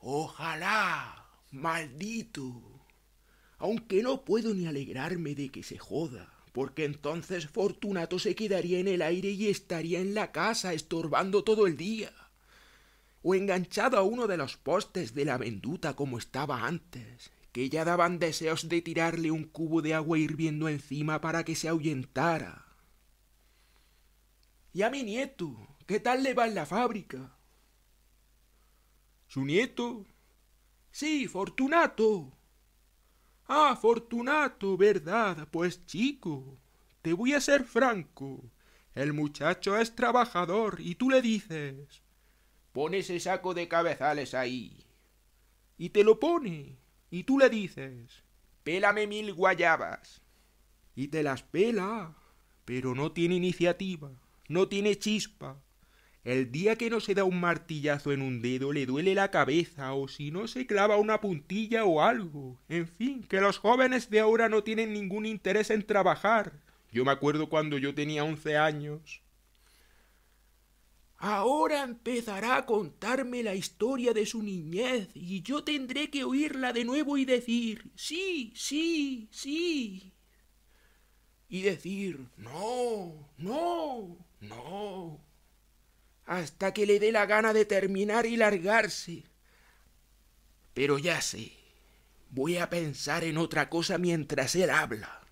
Ojalá. Maldito. Aunque no puedo ni alegrarme de que se joda, porque entonces Fortunato se quedaría en el aire y estaría en la casa estorbando todo el día, o enganchado a uno de los postes de la venduta como estaba antes, que ya daban deseos de tirarle un cubo de agua hirviendo encima para que se ahuyentara. Y a mi nieto, ¿qué tal le va en la fábrica? Su nieto Sí, Fortunato. Ah, Fortunato, verdad. Pues chico, te voy a ser franco. El muchacho es trabajador y tú le dices, pon ese saco de cabezales ahí. Y te lo pone. Y tú le dices, pélame mil guayabas. Y te las pela, pero no tiene iniciativa, no tiene chispa, el día que no se da un martillazo en un dedo le duele la cabeza o si no se clava una puntilla o algo. En fin, que los jóvenes de ahora no tienen ningún interés en trabajar. Yo me acuerdo cuando yo tenía once años. Ahora empezará a contarme la historia de su niñez y yo tendré que oírla de nuevo y decir sí, sí, sí. Y decir no, no, no hasta que le dé la gana de terminar y largarse. Pero ya sé, voy a pensar en otra cosa mientras él habla.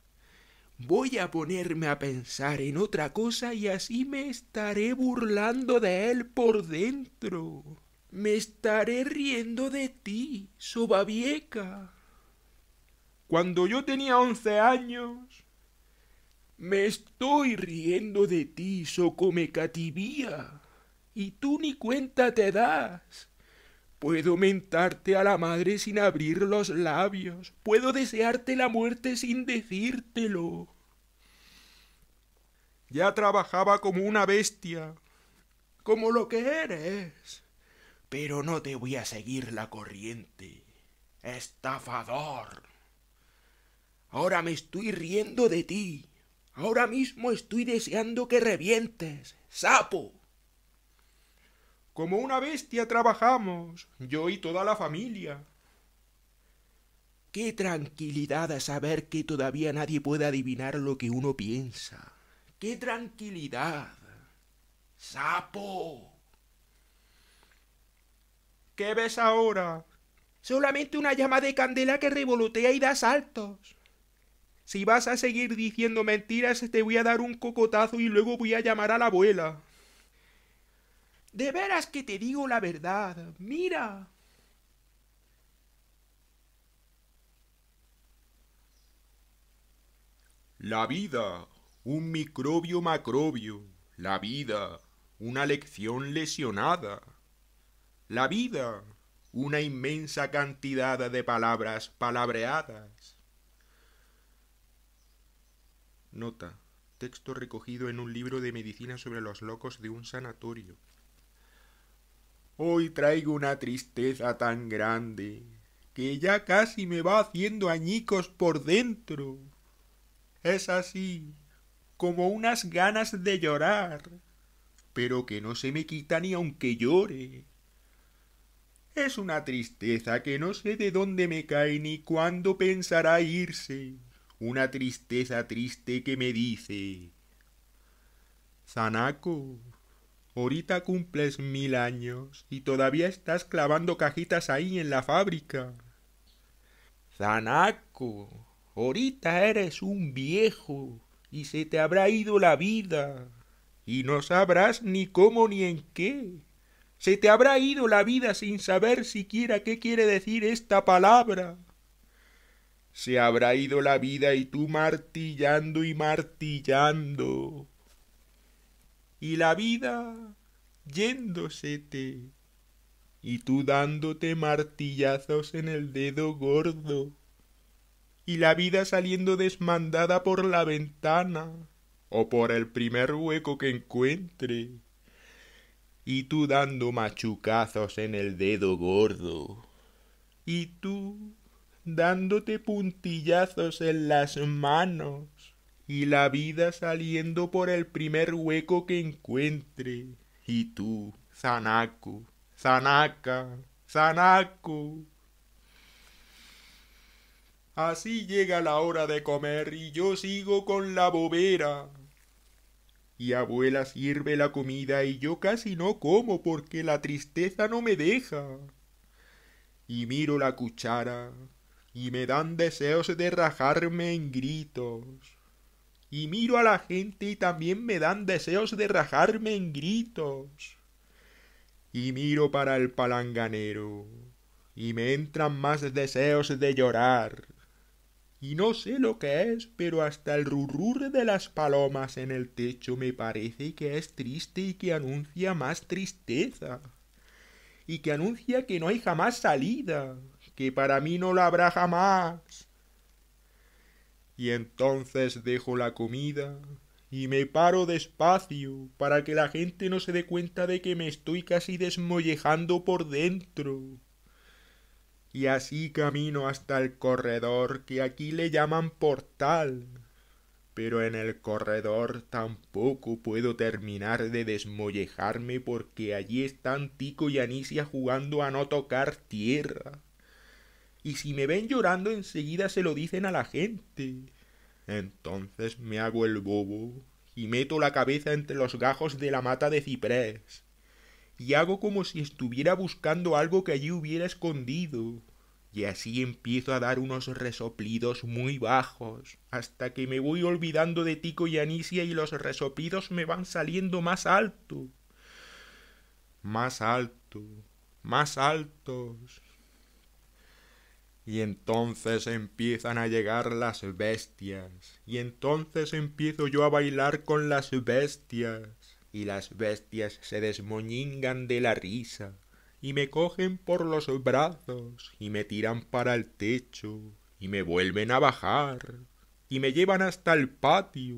Voy a ponerme a pensar en otra cosa y así me estaré burlando de él por dentro. Me estaré riendo de ti, sobavieca. Cuando yo tenía once años, me estoy riendo de ti, socomecativía y tú ni cuenta te das. Puedo mentarte a la madre sin abrir los labios, puedo desearte la muerte sin decírtelo. Ya trabajaba como una bestia, como lo que eres, pero no te voy a seguir la corriente. Estafador. Ahora me estoy riendo de ti. Ahora mismo estoy deseando que revientes, sapo. Como una bestia trabajamos, yo y toda la familia. Qué tranquilidad a saber que todavía nadie puede adivinar lo que uno piensa. Qué tranquilidad. Sapo. ¿Qué ves ahora? Solamente una llama de candela que revolotea y da saltos. Si vas a seguir diciendo mentiras, te voy a dar un cocotazo y luego voy a llamar a la abuela. De veras que te digo la verdad. Mira. La vida, un microbio macrobio. La vida, una lección lesionada. La vida, una inmensa cantidad de palabras palabreadas. Nota. Texto recogido en un libro de medicina sobre los locos de un sanatorio. Hoy traigo una tristeza tan grande que ya casi me va haciendo añicos por dentro. Es así, como unas ganas de llorar, pero que no se me quita ni aunque llore. Es una tristeza que no sé de dónde me cae ni cuándo pensará irse. Una tristeza triste que me dice. Ahorita cumples mil años y todavía estás clavando cajitas ahí en la fábrica. Zanaco, ahorita eres un viejo y se te habrá ido la vida y no sabrás ni cómo ni en qué. Se te habrá ido la vida sin saber siquiera qué quiere decir esta palabra. Se habrá ido la vida y tú martillando y martillando y la vida yéndosete y tú dándote martillazos en el dedo gordo y la vida saliendo desmandada por la ventana o por el primer hueco que encuentre y tú dando machucazos en el dedo gordo y tú dándote puntillazos en las manos y la vida saliendo por el primer hueco que encuentre. Y tú, Sanaco, Sanaca, Sanaco. Así llega la hora de comer y yo sigo con la bobera. Y abuela sirve la comida y yo casi no como porque la tristeza no me deja. Y miro la cuchara y me dan deseos de rajarme en gritos y miro a la gente y también me dan deseos de rajarme en gritos. Y miro para el palanganero y me entran más deseos de llorar. Y no sé lo que es, pero hasta el rurrur de las palomas en el techo me parece que es triste y que anuncia más tristeza. Y que anuncia que no hay jamás salida, que para mí no la habrá jamás y entonces dejo la comida y me paro despacio para que la gente no se dé cuenta de que me estoy casi desmollejando por dentro. Y así camino hasta el corredor que aquí le llaman portal. Pero en el corredor tampoco puedo terminar de desmollejarme porque allí están Tico y Anicia jugando a no tocar tierra y si me ven llorando enseguida se lo dicen a la gente. Entonces me hago el bobo y meto la cabeza entre los gajos de la mata de ciprés y hago como si estuviera buscando algo que allí hubiera escondido. Y así empiezo a dar unos resoplidos muy bajos, hasta que me voy olvidando de Tico y Anicia y los resoplidos me van saliendo más alto. Más alto, más altos, y entonces empiezan a llegar las bestias. Y entonces empiezo yo a bailar con las bestias. Y las bestias se desmoñingan de la risa. Y me cogen por los brazos. Y me tiran para el techo. Y me vuelven a bajar. Y me llevan hasta el patio.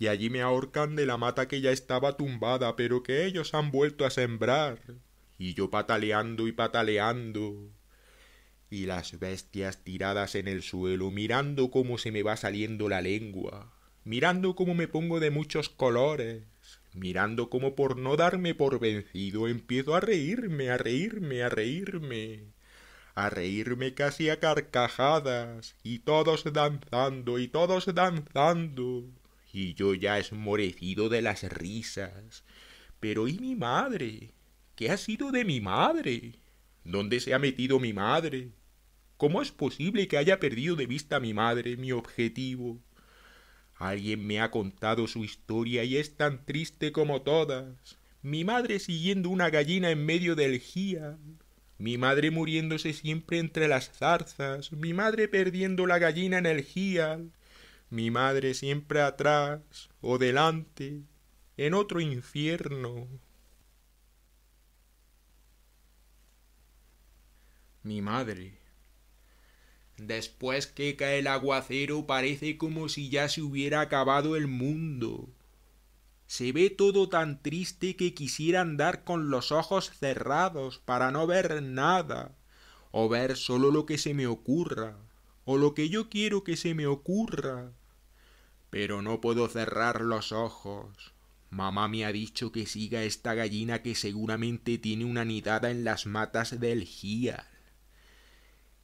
Y allí me ahorcan de la mata que ya estaba tumbada, pero que ellos han vuelto a sembrar. Y yo pataleando y pataleando y las bestias tiradas en el suelo, mirando cómo se me va saliendo la lengua, mirando cómo me pongo de muchos colores, mirando cómo por no darme por vencido empiezo a reírme, a reírme, a reírme, a reírme casi a carcajadas, y todos danzando, y todos danzando, y yo ya esmorecido de las risas. Pero ¿y mi madre? ¿Qué ha sido de mi madre? ¿Dónde se ha metido mi madre? ¿Cómo es posible que haya perdido de vista a mi madre, mi objetivo? Alguien me ha contado su historia y es tan triste como todas. Mi madre siguiendo una gallina en medio del Gial. Mi madre muriéndose siempre entre las zarzas. Mi madre perdiendo la gallina en el gial. Mi madre siempre atrás o delante. En otro infierno. Mi madre Después que cae el aguacero parece como si ya se hubiera acabado el mundo. Se ve todo tan triste que quisiera andar con los ojos cerrados para no ver nada, o ver solo lo que se me ocurra, o lo que yo quiero que se me ocurra. Pero no puedo cerrar los ojos. Mamá me ha dicho que siga esta gallina que seguramente tiene una nidada en las matas del Gías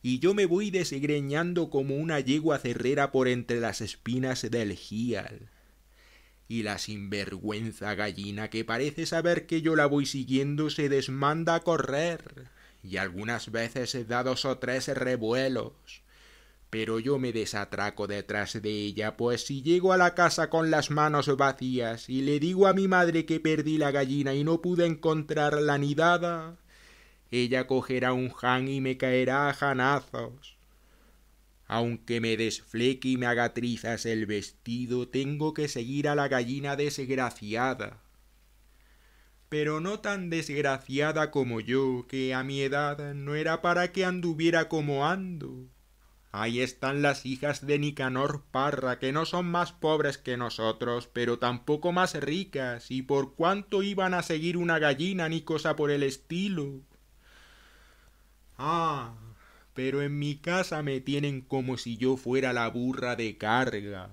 y yo me voy desgreñando como una yegua cerrera por entre las espinas del gial. Y la sinvergüenza gallina que parece saber que yo la voy siguiendo se desmanda a correr, y algunas veces da dos o tres revuelos. Pero yo me desatraco detrás de ella, pues si llego a la casa con las manos vacías y le digo a mi madre que perdí la gallina y no pude encontrar la nidada, ella cogerá un han y me caerá a janazos. Aunque me desfleque y me haga el vestido, tengo que seguir a la gallina desgraciada. Pero no tan desgraciada como yo, que a mi edad no era para que anduviera como ando. Ahí están las hijas de Nicanor Parra, que no son más pobres que nosotros, pero tampoco más ricas, y por cuánto iban a seguir una gallina ni cosa por el estilo. Ah, pero en mi casa me tienen como si yo fuera la burra de carga.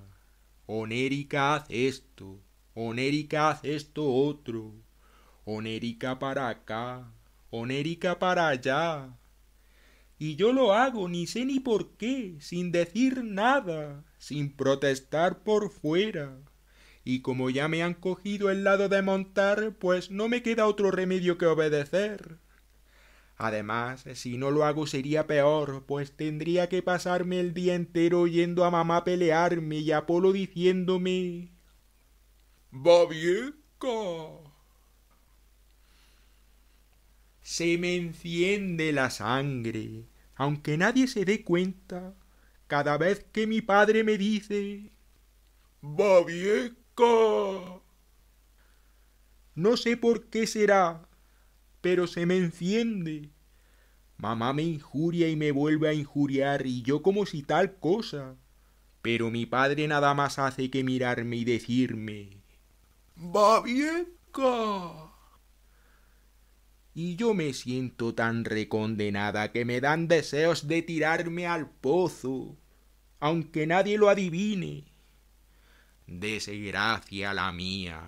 Onérica haz esto, Onérica haz esto otro, Onérica para acá, Onérica para allá. Y yo lo hago ni sé ni por qué, sin decir nada, sin protestar por fuera. Y como ya me han cogido el lado de montar, pues no me queda otro remedio que obedecer. Además, si no lo hago sería peor, pues tendría que pasarme el día entero oyendo a mamá pelearme y a Polo diciéndome Babieca. Se me enciende la sangre, aunque nadie se dé cuenta, cada vez que mi padre me dice Babieca. No sé por qué será, pero se me enciende. Mamá me injuria y me vuelve a injuriar, y yo como si tal cosa. Pero mi padre nada más hace que mirarme y decirme ¡Babieca! Y yo me siento tan recondenada que me dan deseos de tirarme al pozo, aunque nadie lo adivine. Desgracia la mía.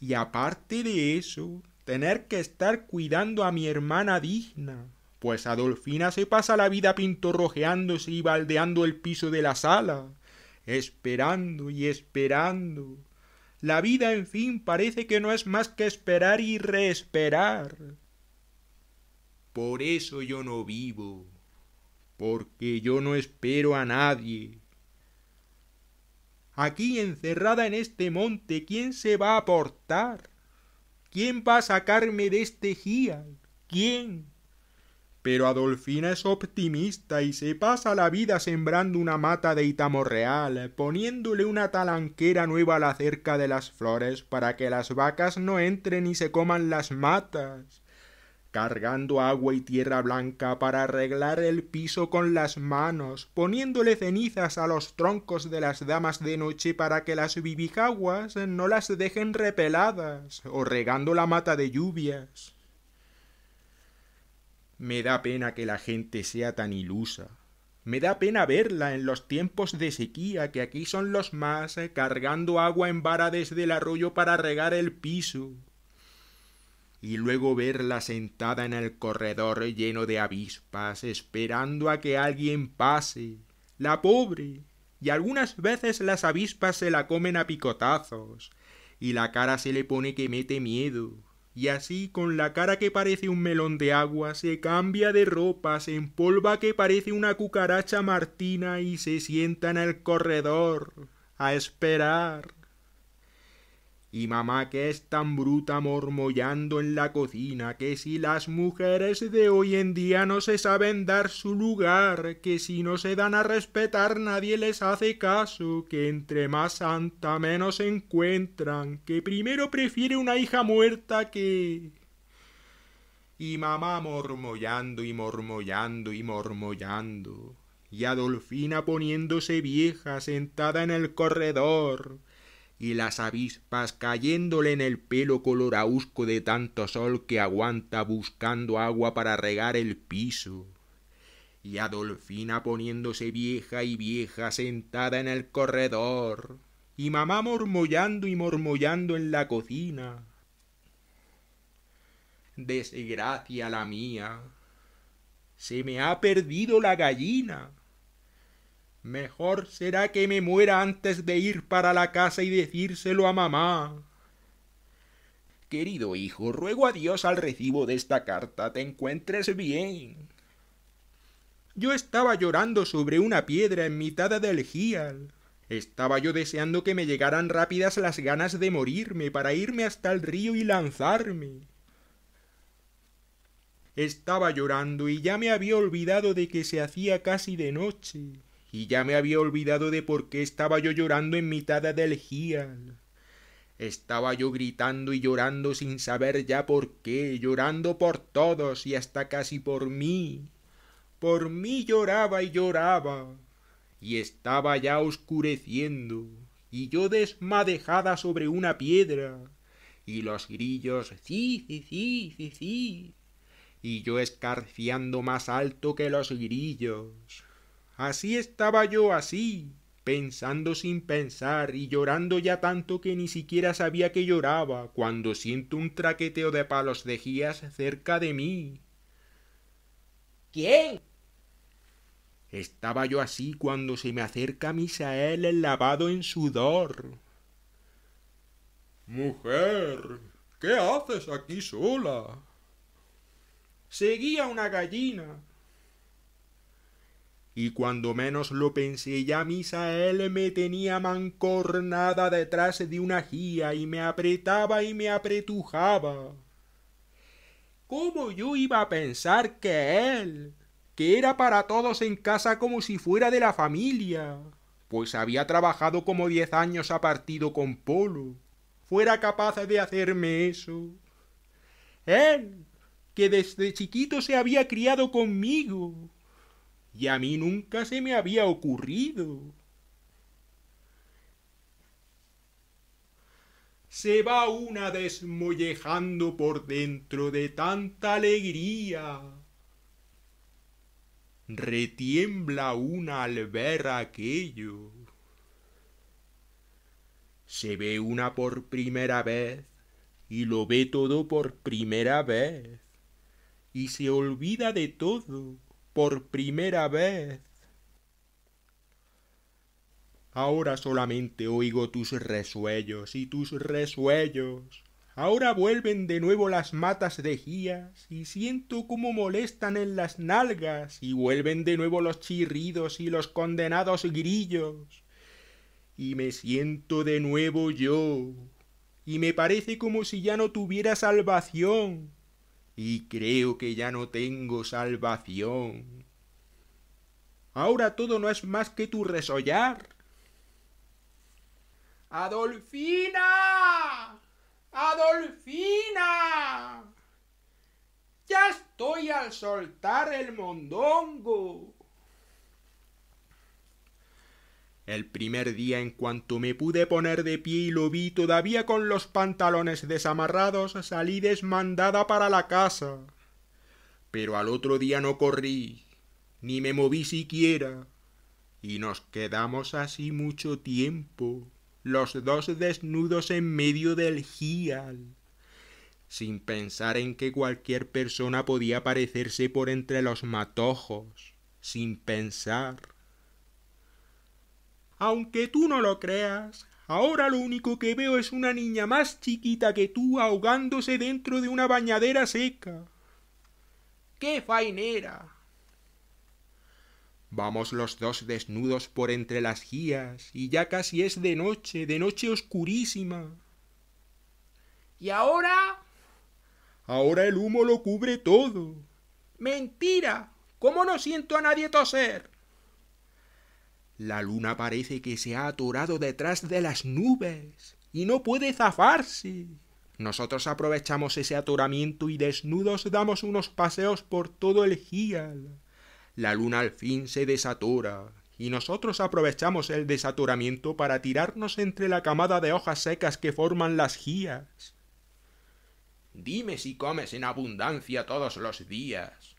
Y aparte de eso, tener que estar cuidando a mi hermana digna, pues Adolfina se pasa la vida pintorrojeándose y baldeando el piso de la sala, esperando y esperando. La vida, en fin, parece que no es más que esperar y reesperar. Por eso yo no vivo, porque yo no espero a nadie aquí encerrada en este monte, ¿quién se va a portar? ¿Quién va a sacarme de este gial? ¿Quién? Pero Adolfina es optimista y se pasa la vida sembrando una mata de itamorreal, poniéndole una talanquera nueva a la cerca de las flores para que las vacas no entren y se coman las matas, cargando agua y tierra blanca para arreglar el piso con las manos, poniéndole cenizas a los troncos de las damas de noche para que las vivijaguas no las dejen repeladas, o regando la mata de lluvias. Me da pena que la gente sea tan ilusa. Me da pena verla en los tiempos de sequía, que aquí son los más, eh, cargando agua en vara desde el arroyo para regar el piso, y luego verla sentada en el corredor lleno de avispas, esperando a que alguien pase. La pobre. Y algunas veces las avispas se la comen a picotazos, y la cara se le pone que mete miedo. Y así, con la cara que parece un melón de agua, se cambia de ropa, se empolva que parece una cucaracha martina y se sienta en el corredor a esperar. Y mamá que es tan bruta mormollando en la cocina, que si las mujeres de hoy en día no se saben dar su lugar, que si no se dan a respetar nadie les hace caso, que entre más santa menos encuentran, que primero prefiere una hija muerta que... Y mamá mormollando y mormollando y mormollando, y Adolfina poniéndose vieja sentada en el corredor, y las avispas cayéndole en el pelo color ausco de tanto sol que aguanta buscando agua para regar el piso. Y Adolfina poniéndose vieja y vieja sentada en el corredor. Y mamá mormollando y mormollando en la cocina. Desgracia la mía. Se me ha perdido la gallina. Mejor será que me muera antes de ir para la casa y decírselo a mamá. Querido hijo, ruego a Dios al recibo de esta carta te encuentres bien. Yo estaba llorando sobre una piedra en mitad del Gial. Estaba yo deseando que me llegaran rápidas las ganas de morirme para irme hasta el río y lanzarme. Estaba llorando y ya me había olvidado de que se hacía casi de noche y ya me había olvidado de por qué estaba yo llorando en mitad del gial. Estaba yo gritando y llorando sin saber ya por qué, llorando por todos y hasta casi por mí. Por mí lloraba y lloraba, y estaba ya oscureciendo, y yo desmadejada sobre una piedra, y los grillos sí, sí, sí, sí, sí, y yo escarciando más alto que los grillos Así estaba yo así, pensando sin pensar y llorando ya tanto que ni siquiera sabía que lloraba, cuando siento un traqueteo de palos de gías cerca de mí. ¿Quién? Estaba yo así cuando se me acerca Misael lavado en sudor. Mujer, ¿qué haces aquí sola? Seguía una gallina, y cuando menos lo pensé ya él me tenía mancornada detrás de una guía y me apretaba y me apretujaba. ¿Cómo yo iba a pensar que él, que era para todos en casa como si fuera de la familia, pues había trabajado como diez años a partido con Polo, fuera capaz de hacerme eso? Él, que desde chiquito se había criado conmigo, y a mí nunca se me había ocurrido. Se va una desmollejando por dentro de tanta alegría. Retiembla una al ver aquello. Se ve una por primera vez y lo ve todo por primera vez y se olvida de todo por primera vez. Ahora solamente oigo tus resuellos y tus resuellos. Ahora vuelven de nuevo las matas de gías y siento cómo molestan en las nalgas y vuelven de nuevo los chirridos y los condenados grillos. Y me siento de nuevo yo. Y me parece como si ya no tuviera salvación, y creo que ya no tengo salvación. Ahora todo no es más que tu resollar. ¡Adolfina! ¡Adolfina! Ya estoy al soltar el mondongo. El primer día en cuanto me pude poner de pie y lo vi todavía con los pantalones desamarrados, salí desmandada para la casa. Pero al otro día no corrí, ni me moví siquiera, y nos quedamos así mucho tiempo, los dos desnudos en medio del gial, sin pensar en que cualquier persona podía aparecerse por entre los matojos, sin pensar aunque tú no lo creas, ahora lo único que veo es una niña más chiquita que tú ahogándose dentro de una bañadera seca. ¡Qué fainera! Vamos los dos desnudos por entre las guías, y ya casi es de noche, de noche oscurísima. ¿Y ahora? Ahora el humo lo cubre todo. Mentira. ¿Cómo no siento a nadie toser? La luna parece que se ha atorado detrás de las nubes y no puede zafarse. Nosotros aprovechamos ese atoramiento y desnudos damos unos paseos por todo el Gial. La luna al fin se desatora y nosotros aprovechamos el desatoramiento para tirarnos entre la camada de hojas secas que forman las gías. Dime si comes en abundancia todos los días,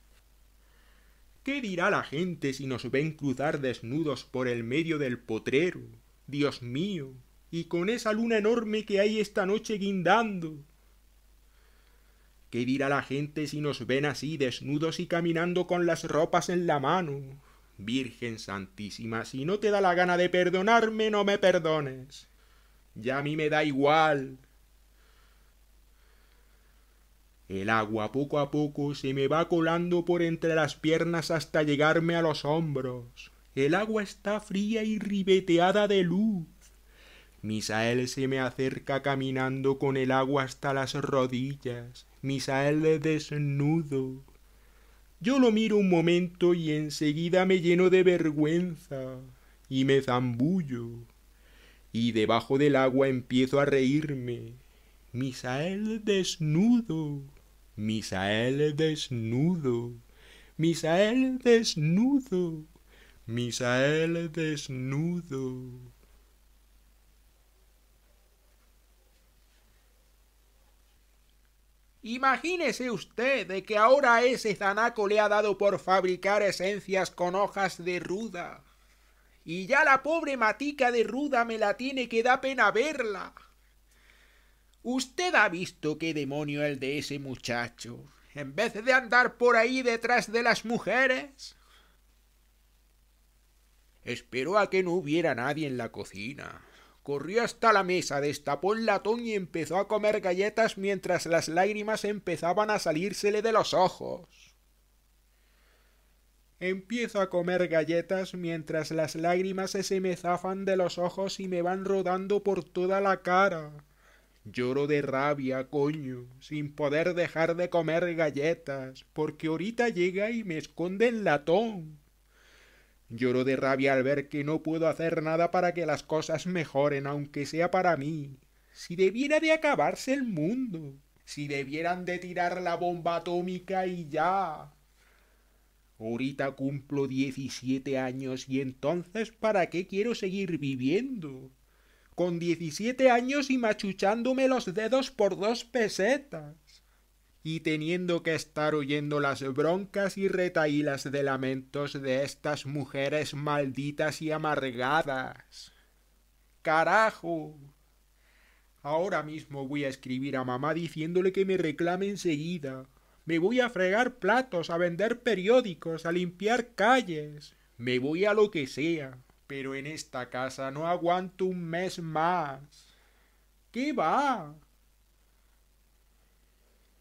¿Qué dirá la gente si nos ven cruzar desnudos por el medio del potrero? Dios mío, y con esa luna enorme que hay esta noche guindando. ¿Qué dirá la gente si nos ven así desnudos y caminando con las ropas en la mano? Virgen Santísima, si no te da la gana de perdonarme, no me perdones. Ya a mí me da igual. El agua poco a poco se me va colando por entre las piernas hasta llegarme a los hombros. El agua está fría y ribeteada de luz. Misael se me acerca caminando con el agua hasta las rodillas. Misael desnudo. Yo lo miro un momento y enseguida me lleno de vergüenza y me zambullo. Y debajo del agua empiezo a reírme. Misael desnudo. Misael desnudo, Misael desnudo, Misael desnudo. Imagínese usted de que ahora ese zanaco le ha dado por fabricar esencias con hojas de ruda. Y ya la pobre matica de ruda me la tiene que da pena verla. Usted ha visto qué demonio el de ese muchacho. En vez de andar por ahí detrás de las mujeres. Esperó a que no hubiera nadie en la cocina. Corrió hasta la mesa, destapó el latón y empezó a comer galletas mientras las lágrimas empezaban a salírsele de los ojos. Empiezo a comer galletas mientras las lágrimas se me zafan de los ojos y me van rodando por toda la cara. Lloro de rabia, coño, sin poder dejar de comer galletas, porque ahorita llega y me esconde el latón. Lloro de rabia al ver que no puedo hacer nada para que las cosas mejoren, aunque sea para mí. Si debiera de acabarse el mundo, si debieran de tirar la bomba atómica y ya. Ahorita cumplo diecisiete años y entonces ¿para qué quiero seguir viviendo? con 17 años y machuchándome los dedos por dos pesetas y teniendo que estar oyendo las broncas y retaílas de lamentos de estas mujeres malditas y amargadas. ¡Carajo! Ahora mismo voy a escribir a mamá diciéndole que me reclame enseguida. Me voy a fregar platos, a vender periódicos, a limpiar calles. Me voy a lo que sea pero en esta casa no aguanto un mes más. ¿Qué va?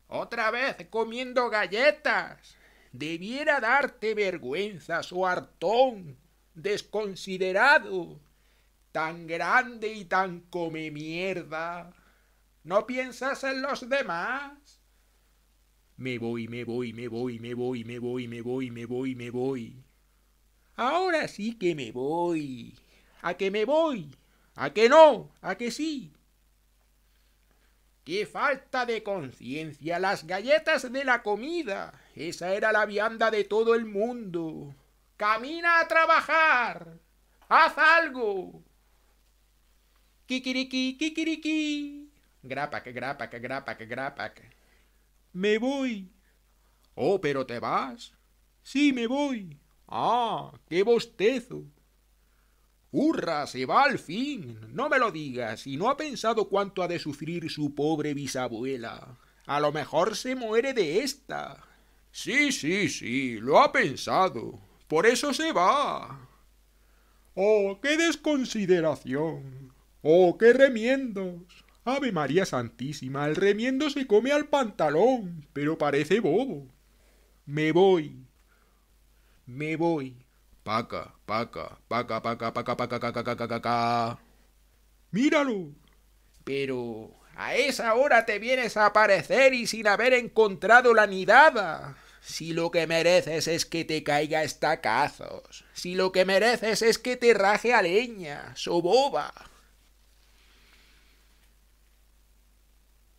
Otra vez comiendo galletas. Debiera darte vergüenza, su hartón, desconsiderado, tan grande y tan come mierda. ¿No piensas en los demás? Me voy, me voy, me voy, me voy, me voy, me voy, me voy, me voy. Ahora sí que me voy. ¿A que me voy? ¿A que no? ¿A que sí? ¡Qué falta de conciencia! Las galletas de la comida. Esa era la vianda de todo el mundo. Camina a trabajar. Haz algo. Kikiriki, kikiriki. que grapa, que grapa. Me voy. Oh, pero te vas. Sí, me voy. ¡Ah! ¡Qué bostezo! ¡Hurra! Se va al fin. No me lo digas. Y no ha pensado cuánto ha de sufrir su pobre bisabuela. A lo mejor se muere de esta. Sí, sí, sí. Lo ha pensado. Por eso se va. ¡Oh, qué desconsideración! ¡Oh, qué remiendos! Ave María Santísima, el remiendo se come al pantalón, pero parece bobo. Me voy me voy. Paca, paca, paca, paca, paca, paca, paca, paca, paca, ¡Míralo! Pero a esa hora te vienes a aparecer y sin haber encontrado la nidada. Si lo que mereces es que te caiga estacazos, si lo que mereces es que te raje a leña, soboba.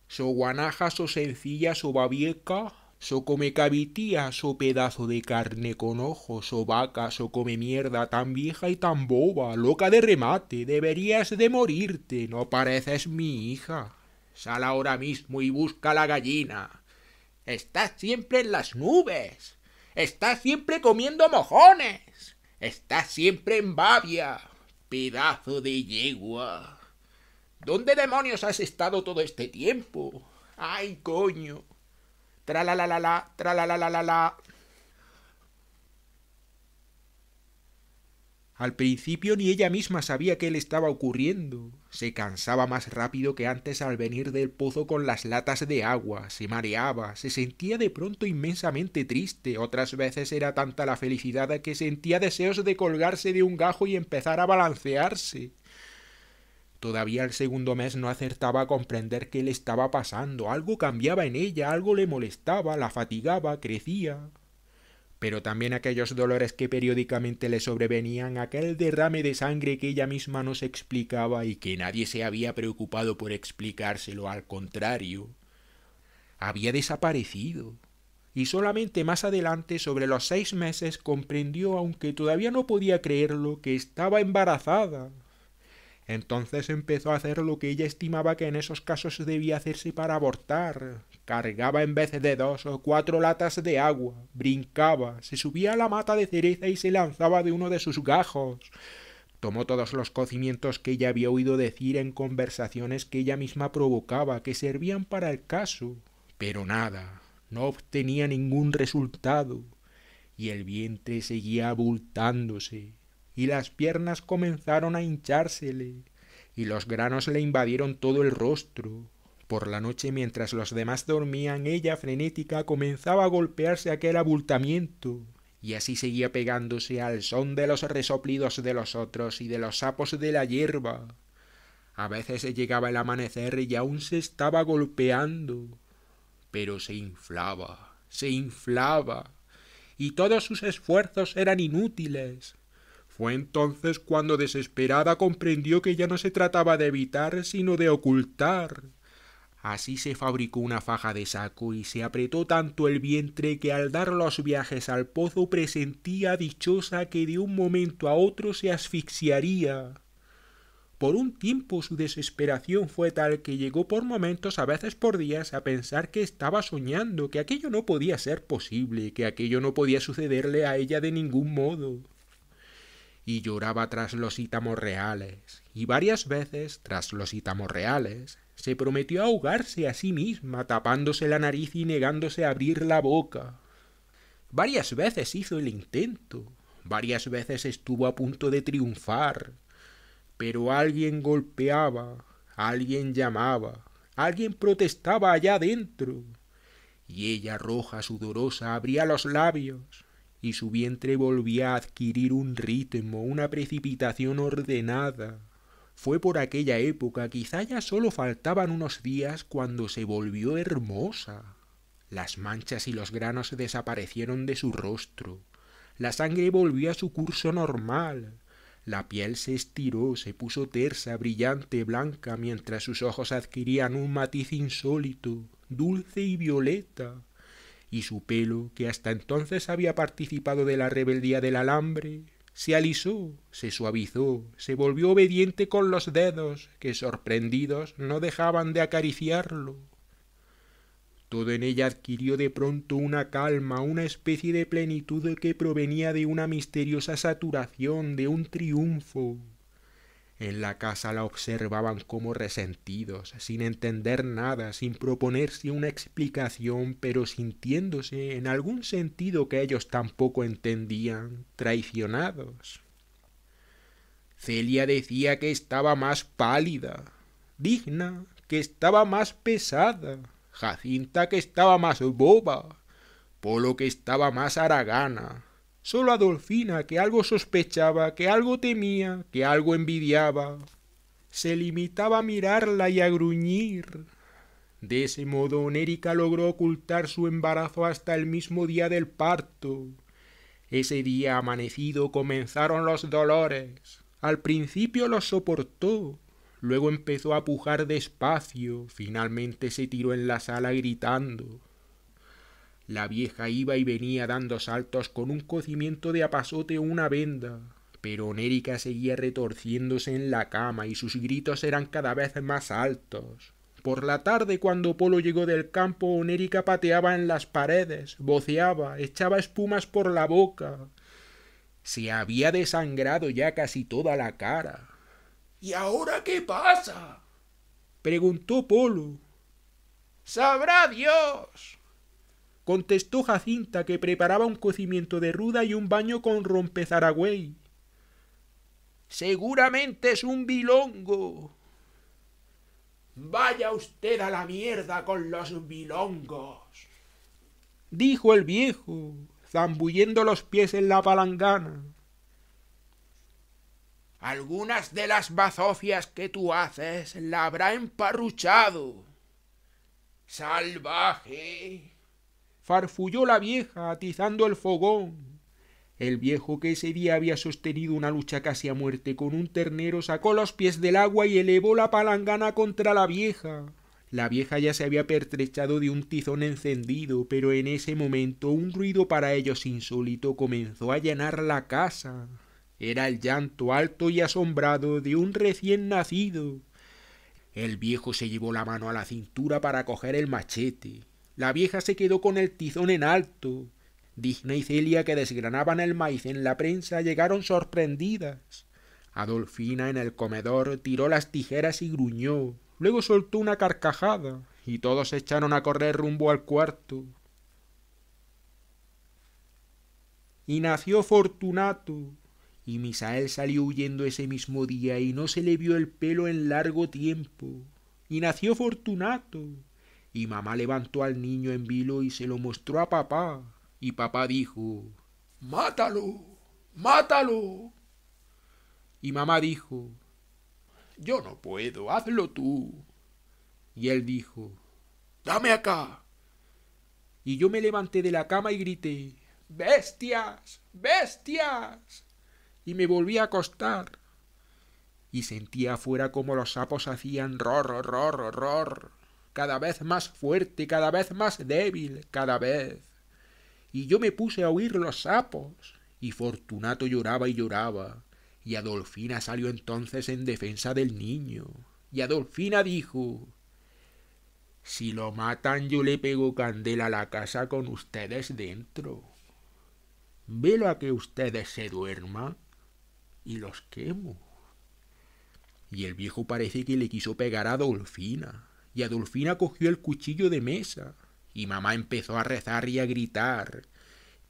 So guanaja, so sencilla, so babieca, So come cavitías, so pedazo de carne con ojos, o vaca, o come mierda tan vieja y tan boba, loca de remate, deberías de morirte, no pareces mi hija. Sal ahora mismo y busca la gallina. Estás siempre en las nubes. Estás siempre comiendo mojones. Estás siempre en babia. Pedazo de yegua. ¿Dónde demonios has estado todo este tiempo? ¡Ay, coño! Tra la la la tra la la la la la. Al principio ni ella misma sabía qué le estaba ocurriendo. Se cansaba más rápido que antes al venir del pozo con las latas de agua, se mareaba, se sentía de pronto inmensamente triste, otras veces era tanta la felicidad que sentía deseos de colgarse de un gajo y empezar a balancearse. Todavía el segundo mes no acertaba a comprender qué le estaba pasando, algo cambiaba en ella, algo le molestaba, la fatigaba, crecía. Pero también aquellos dolores que periódicamente le sobrevenían, aquel derrame de sangre que ella misma no se explicaba y que nadie se había preocupado por explicárselo, al contrario, había desaparecido y solamente más adelante, sobre los seis meses, comprendió, aunque todavía no podía creerlo, que estaba embarazada. Entonces empezó a hacer lo que ella estimaba que en esos casos debía hacerse para abortar. Cargaba en vez de dos o cuatro latas de agua, brincaba, se subía a la mata de cereza y se lanzaba de uno de sus gajos. Tomó todos los cocimientos que ella había oído decir en conversaciones que ella misma provocaba, que servían para el caso. Pero nada, no obtenía ningún resultado. Y el vientre seguía abultándose, y las piernas comenzaron a hinchársele, y los granos le invadieron todo el rostro. Por la noche, mientras los demás dormían, ella frenética comenzaba a golpearse aquel abultamiento, y así seguía pegándose al son de los resoplidos de los otros y de los sapos de la hierba. A veces llegaba el amanecer y aún se estaba golpeando, pero se inflaba, se inflaba, y todos sus esfuerzos eran inútiles. Fue entonces cuando desesperada comprendió que ya no se trataba de evitar, sino de ocultar. Así se fabricó una faja de saco y se apretó tanto el vientre que al dar los viajes al pozo presentía dichosa que de un momento a otro se asfixiaría. Por un tiempo su desesperación fue tal que llegó por momentos, a veces por días, a pensar que estaba soñando, que aquello no podía ser posible, que aquello no podía sucederle a ella de ningún modo y lloraba tras los ítamos reales, y varias veces tras los ítamos reales se prometió ahogarse a sí misma tapándose la nariz y negándose a abrir la boca. Varias veces hizo el intento, varias veces estuvo a punto de triunfar, pero alguien golpeaba, alguien llamaba, alguien protestaba allá dentro, y ella roja, sudorosa, abría los labios, y su vientre volvía a adquirir un ritmo, una precipitación ordenada. Fue por aquella época, quizá ya sólo faltaban unos días cuando se volvió hermosa. Las manchas y los granos desaparecieron de su rostro. La sangre volvió a su curso normal. La piel se estiró, se puso tersa, brillante, blanca, mientras sus ojos adquirían un matiz insólito, dulce y violeta y su pelo, que hasta entonces había participado de la rebeldía del alambre, se alisó, se suavizó, se volvió obediente con los dedos, que sorprendidos no dejaban de acariciarlo. Todo en ella adquirió de pronto una calma, una especie de plenitud que provenía de una misteriosa saturación, de un triunfo, en la casa la observaban como resentidos, sin entender nada, sin proponerse una explicación, pero sintiéndose en algún sentido que ellos tampoco entendían, traicionados. Celia decía que estaba más pálida, digna, que estaba más pesada, Jacinta que estaba más boba, Polo que estaba más aragana, Solo a Dolfina, que algo sospechaba, que algo temía, que algo envidiaba, se limitaba a mirarla y a gruñir. De ese modo, Onérica logró ocultar su embarazo hasta el mismo día del parto. Ese día amanecido comenzaron los dolores. Al principio los soportó, luego empezó a pujar despacio, finalmente se tiró en la sala gritando. La vieja iba y venía dando saltos con un cocimiento de apasote una venda. Pero Onérica seguía retorciéndose en la cama y sus gritos eran cada vez más altos. Por la tarde, cuando Polo llegó del campo, Onérica pateaba en las paredes, voceaba, echaba espumas por la boca. Se había desangrado ya casi toda la cara. ¿Y ahora qué pasa? preguntó Polo. Sabrá Dios contestó Jacinta, que preparaba un cocimiento de ruda y un baño con rompezaragüey. Seguramente es un bilongo. Vaya usted a la mierda con los bilongos. dijo el viejo, zambullendo los pies en la palangana. Algunas de las bazofias que tú haces la habrá emparruchado. Salvaje farfulló la vieja atizando el fogón. El viejo que ese día había sostenido una lucha casi a muerte con un ternero sacó los pies del agua y elevó la palangana contra la vieja. La vieja ya se había pertrechado de un tizón encendido, pero en ese momento un ruido para ellos insólito comenzó a llenar la casa. Era el llanto alto y asombrado de un recién nacido. El viejo se llevó la mano a la cintura para coger el machete. La vieja se quedó con el tizón en alto. Digna y Celia, que desgranaban el maíz en la prensa, llegaron sorprendidas. Adolfina en el comedor tiró las tijeras y gruñó. Luego soltó una carcajada y todos echaron a correr rumbo al cuarto. Y nació Fortunato. Y Misael salió huyendo ese mismo día y no se le vio el pelo en largo tiempo. Y nació Fortunato y mamá levantó al niño en vilo y se lo mostró a papá. Y papá dijo, Mátalo, mátalo. Y mamá dijo, Yo no puedo, hazlo tú. Y él dijo, Dame acá. Y yo me levanté de la cama y grité, Bestias, bestias. Y me volví a acostar. Y sentía afuera como los sapos hacían ror, ror, ror, ror cada vez más fuerte, cada vez más débil, cada vez. Y yo me puse a oír los sapos, y Fortunato lloraba y lloraba, y Adolfina salió entonces en defensa del niño, y Adolfina dijo Si lo matan yo le pego candela a la casa con ustedes dentro. Velo a que ustedes se duerman y los quemo. Y el viejo parece que le quiso pegar a Adolfina y Adolfina cogió el cuchillo de mesa, y mamá empezó a rezar y a gritar,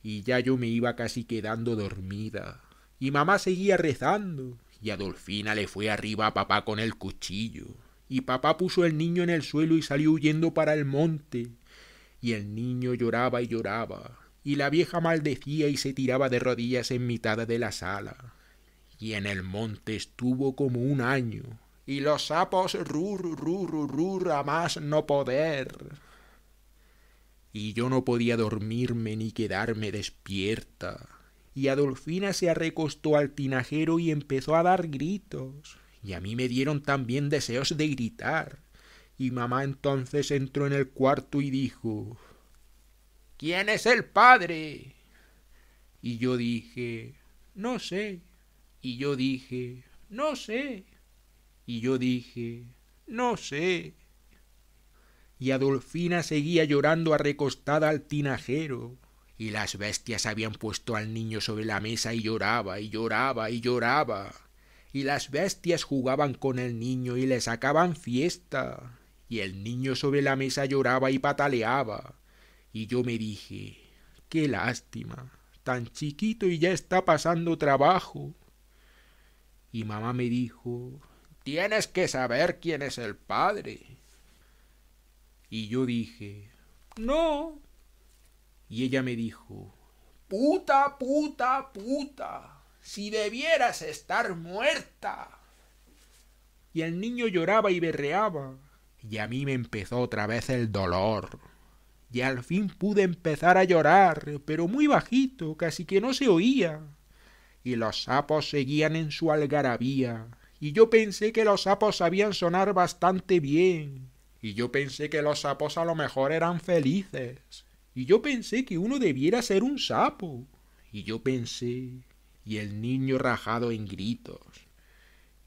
y ya yo me iba casi quedando dormida, y mamá seguía rezando, y Adolfina le fue arriba a papá con el cuchillo, y papá puso el niño en el suelo y salió huyendo para el monte, y el niño lloraba y lloraba, y la vieja maldecía y se tiraba de rodillas en mitad de la sala, y en el monte estuvo como un año, y los sapos rur, rur, rur, a más no poder. Y yo no podía dormirme ni quedarme despierta. Y Adolfina se arrecostó al tinajero y empezó a dar gritos. Y a mí me dieron también deseos de gritar. Y mamá entonces entró en el cuarto y dijo ¿Quién es el padre? Y yo dije, no sé. Y yo dije, no sé. Y yo dije, no sé. Y Adolfina seguía llorando recostada al tinajero. Y las bestias habían puesto al niño sobre la mesa y lloraba y lloraba y lloraba. Y las bestias jugaban con el niño y le sacaban fiesta. Y el niño sobre la mesa lloraba y pataleaba. Y yo me dije, qué lástima, tan chiquito y ya está pasando trabajo. Y mamá me dijo, tienes que saber quién es el padre. Y yo dije, no. Y ella me dijo, puta, puta, puta, si debieras estar muerta. Y el niño lloraba y berreaba. Y a mí me empezó otra vez el dolor. Y al fin pude empezar a llorar, pero muy bajito, casi que no se oía. Y los sapos seguían en su algarabía y yo pensé que los sapos sabían sonar bastante bien. Y yo pensé que los sapos a lo mejor eran felices. Y yo pensé que uno debiera ser un sapo. Y yo pensé... Y el niño rajado en gritos.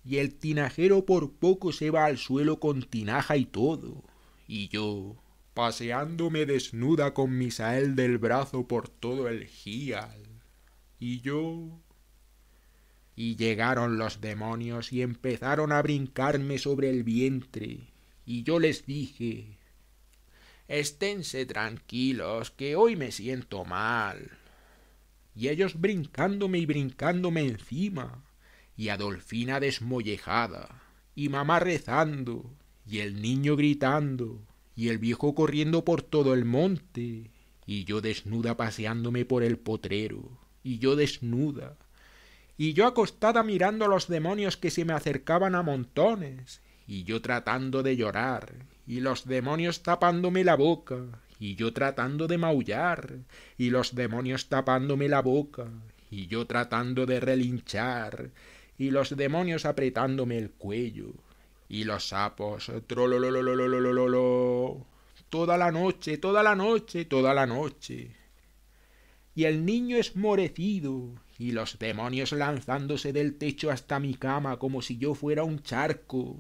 Y el tinajero por poco se va al suelo con tinaja y todo. Y yo, paseándome desnuda con Misael del brazo por todo el gial. Y yo, y llegaron los demonios y empezaron a brincarme sobre el vientre. Y yo les dije Esténse tranquilos, que hoy me siento mal. Y ellos brincándome y brincándome encima, y Adolfina desmollejada, y mamá rezando, y el niño gritando, y el viejo corriendo por todo el monte, y yo desnuda paseándome por el potrero, y yo desnuda, y yo acostada mirando a los demonios que se me acercaban a montones, y yo tratando de llorar, y los demonios tapándome la boca, y yo tratando de maullar, y los demonios tapándome la boca, y yo tratando de relinchar, y los demonios apretándome el cuello, y los sapos, lo toda la noche, toda la noche, toda la noche. Y el niño esmorecido, y los demonios lanzándose del techo hasta mi cama como si yo fuera un charco,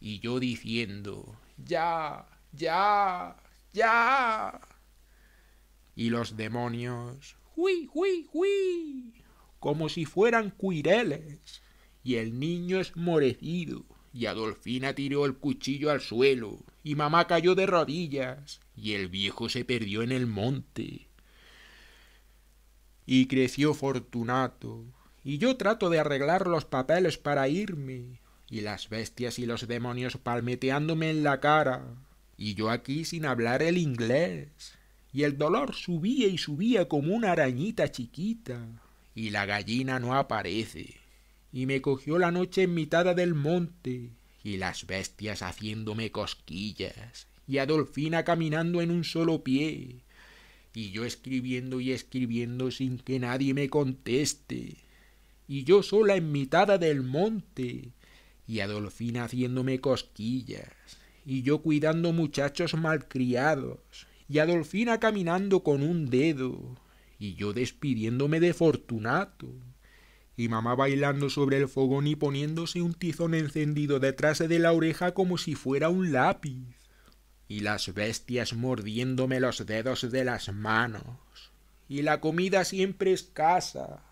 y yo diciendo, ya, ya, ya. Y los demonios, hui, hui, hui, como si fueran cuireles, y el niño esmorecido, y Adolfina tiró el cuchillo al suelo, y mamá cayó de rodillas, y el viejo se perdió en el monte, y creció Fortunato, y yo trato de arreglar los papeles para irme, y las bestias y los demonios palmeteándome en la cara, y yo aquí sin hablar el inglés, y el dolor subía y subía como una arañita chiquita, y la gallina no aparece, y me cogió la noche en mitad del monte, y las bestias haciéndome cosquillas, y Adolfina caminando en un solo pie, y yo escribiendo y escribiendo sin que nadie me conteste, y yo sola en mitad del monte, y Adolfina haciéndome cosquillas, y yo cuidando muchachos malcriados, y Adolfina caminando con un dedo, y yo despidiéndome de Fortunato, y mamá bailando sobre el fogón y poniéndose un tizón encendido detrás de la oreja como si fuera un lápiz y las bestias mordiéndome los dedos de las manos, y la comida siempre escasa,